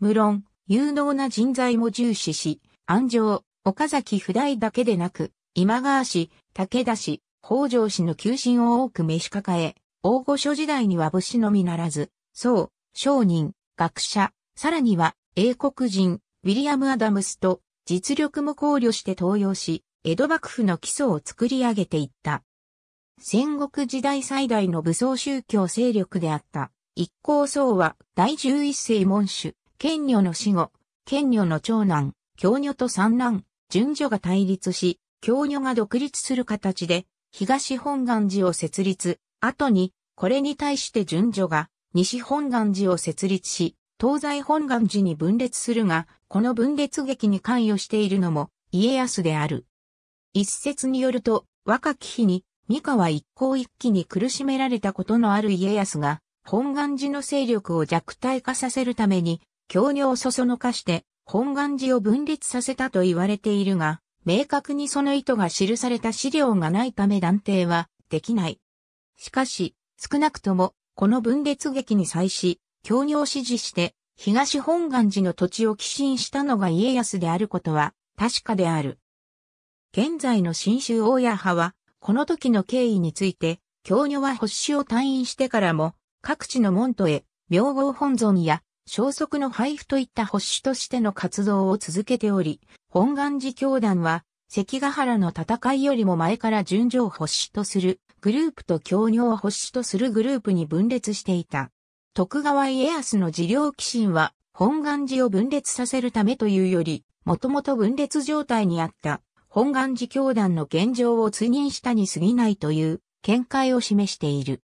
無論、有能な人材も重視し、安城、岡崎不代だけでなく、今川氏、武田氏、北条氏の求心を多く召し抱え、大御所時代には武士のみならず、僧、商人、学者、さらには英国人、ウィリアム・アダムスと実力も考慮して登用し、江戸幕府の基礎を作り上げていった。戦国時代最大の武装宗教勢力であった、一向僧は第十一世門主、賢女の死後、賢女の長男、京女と三男、順女が対立し、京女が独立する形で、東本願寺を設立、後に、これに対して順女が、西本願寺を設立し、東西本願寺に分裂するが、この分裂劇に関与しているのも家康である。一説によると、若き日に三河一向一揆に苦しめられたことのある家康が、本願寺の勢力を弱体化させるために、強業をそそのかして、本願寺を分裂させたと言われているが、明確にその意図が記された資料がないため断定はできない。しかし、少なくとも、この分裂劇に際し、協業支持して東本願寺の土地を寄進したのが家康であることは確かである。現在の新州大谷派は、この時の経緯について、教女は保守を退院してからも、各地の門徒へ、名号本尊や、消息の配布といった保守としての活動を続けており、本願寺教団は、関ヶ原の戦いよりも前から順序を保守とするグループと教女を保守とするグループに分裂していた。徳川家康の治療寄進は本願寺を分裂させるためというより、もともと分裂状態にあった本願寺教団の現状を追認したに過ぎないという見解を示している。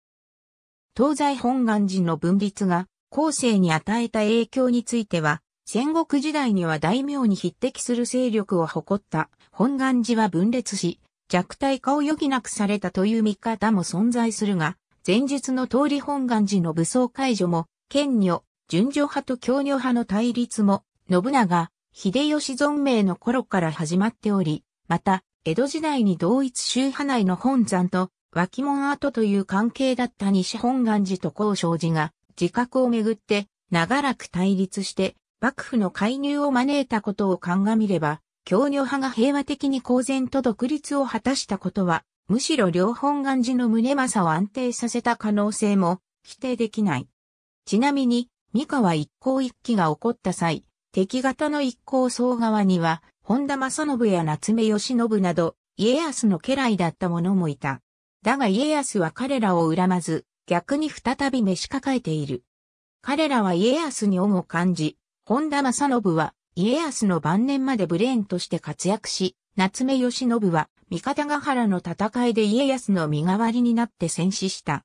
東西本願寺の分立が後世に与えた影響については、戦国時代には大名に匹敵する勢力を誇った本願寺は分裂し、弱体化を余儀なくされたという見方も存在するが、前述の通り本願寺の武装解除も、剣女、順序派と協女派の対立も、信長、秀吉存命の頃から始まっており、また、江戸時代に同一宗派内の本山と、脇門跡という関係だった西本願寺と高生寺が、自覚をめぐって、長らく対立して、幕府の介入を招いたことを鑑みれば、協女派が平和的に公然と独立を果たしたことは、むしろ両本願寺の宗政を安定させた可能性も否定できない。ちなみに、三河一向一揆が起こった際、敵方の一向総側には、本田正信や夏目義信など、家康の家来だった者もいた。だが家康は彼らを恨まず、逆に再び召し抱えている。彼らは家康に恩を感じ、本田正信は家康の晩年までブレーンとして活躍し、夏目義信は三方ヶ原の戦いで家康の身代わりになって戦死した。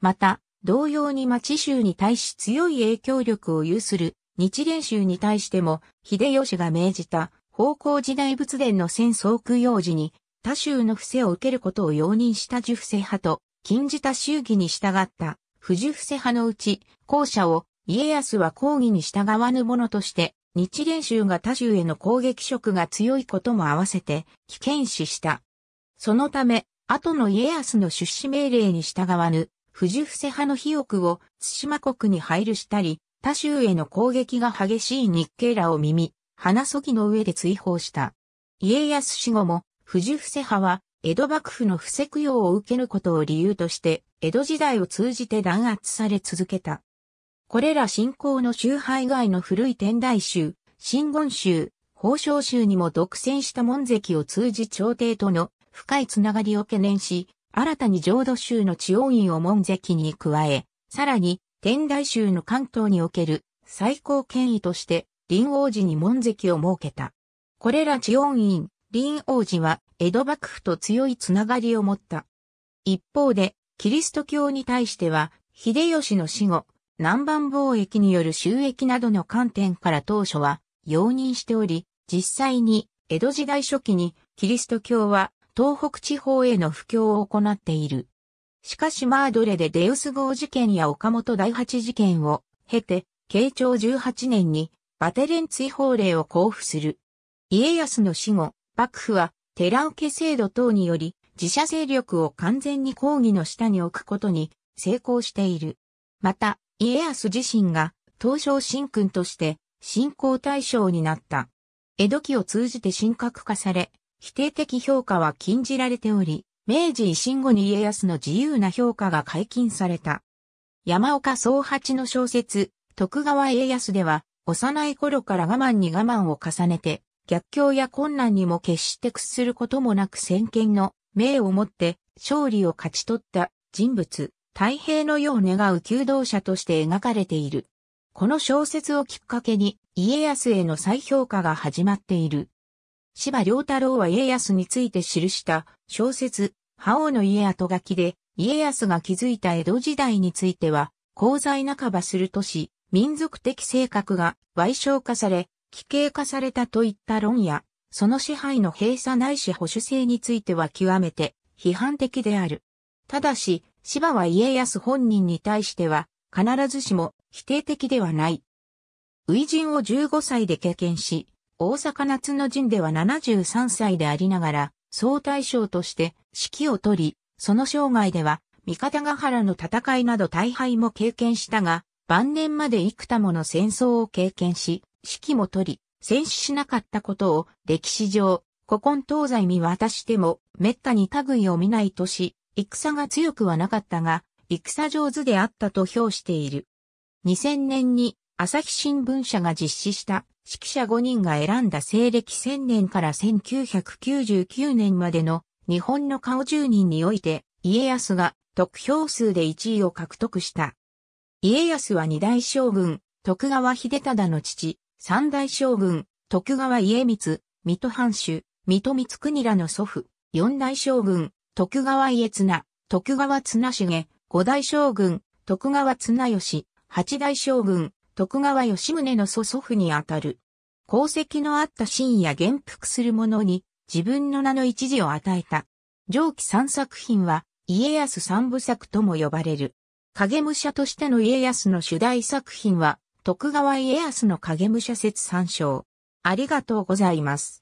また、同様に町衆に対し強い影響力を有する日蓮衆に対しても、秀吉が命じた方向時代仏殿の戦争供養時に、他州の伏せを受けることを容認した受伏せ派と、禁じた衆議に従った不受伏せ派のうち、後者を家康は抗議に従わぬ者として日蓮宗が他州への攻撃色が強いことも合わせて危険視した。そのため、後の家康の出資命令に従わぬ、布伏派の肥沃を対馬国に配慮したり、他州への攻撃が激しい日系らを耳、鼻そぎの上で追放した。家康死後も、布伏派は、江戸幕府の不石用を受けることを理由として、江戸時代を通じて弾圧され続けた。これら信仰の宗派以外の古い天台宗、真言宗、法相宗にも独占した門跡を通じ朝廷との深いつながりを懸念し、新たに浄土宗の地王院を門跡に加え、さらに天台宗の関東における最高権威として林王寺に門跡を設けた。これら地王院、林王寺は江戸幕府と強いつながりを持った。一方で、キリスト教に対しては、秀吉の死後、南蛮貿易による収益などの観点から当初は容認しており、実際に江戸時代初期にキリスト教は東北地方への布教を行っている。しかしマードレでデウス号事件や岡本第八事件を経て、慶長18年にバテレン追放令を交付する。家康の死後、幕府は寺受制度等により自社勢力を完全に抗議の下に置くことに成功している。また、家康自身が東照神君として信仰対象になった。江戸期を通じて神格化され、否定的評価は禁じられており、明治維新後に家康の自由な評価が解禁された。山岡宗八の小説、徳川家康では、幼い頃から我慢に我慢を重ねて、逆境や困難にも決して屈することもなく先見の命をもって勝利を勝ち取った人物太平の世を願う求道者として描かれている。この小説をきっかけに家康への再評価が始まっている。芝良太郎は家康について記した小説、覇王の家後書きで、家康が築いた江戸時代については、功罪半ばするとし、民族的性格が賠償化され、奇形化されたといった論や、その支配の閉鎖ないし保守性については極めて批判的である。ただし、芝は家康本人に対しては、必ずしも否定的ではない。初陣を15歳で経験し、大阪夏の陣では73歳でありながら、総大将として指揮を取り、その生涯では、三方ヶ原の戦いなど大敗も経験したが、晩年まで幾多もの戦争を経験し、指揮も取り、戦死しなかったことを歴史上、古今東西見渡しても、滅多に類を見ないとし、戦が強くはなかったが、戦上手であったと評している。2000年に朝日新聞社が実施した指揮者5人が選んだ西暦1000年から1999年までの日本の顔10人において家康が得票数で1位を獲得した。家康は二大将軍、徳川秀忠の父、三大将軍、徳川家光、水戸藩主、水戸光国らの祖父、四大将軍、徳川家綱、徳川綱重、五代将軍、徳川綱吉、八代将軍、徳川吉宗の祖祖父にあたる。功績のあった深夜元服する者に自分の名の一字を与えた。上記三作品は家康三部作とも呼ばれる。影武者としての家康の主題作品は徳川家康の影武者説参照。ありがとうございます。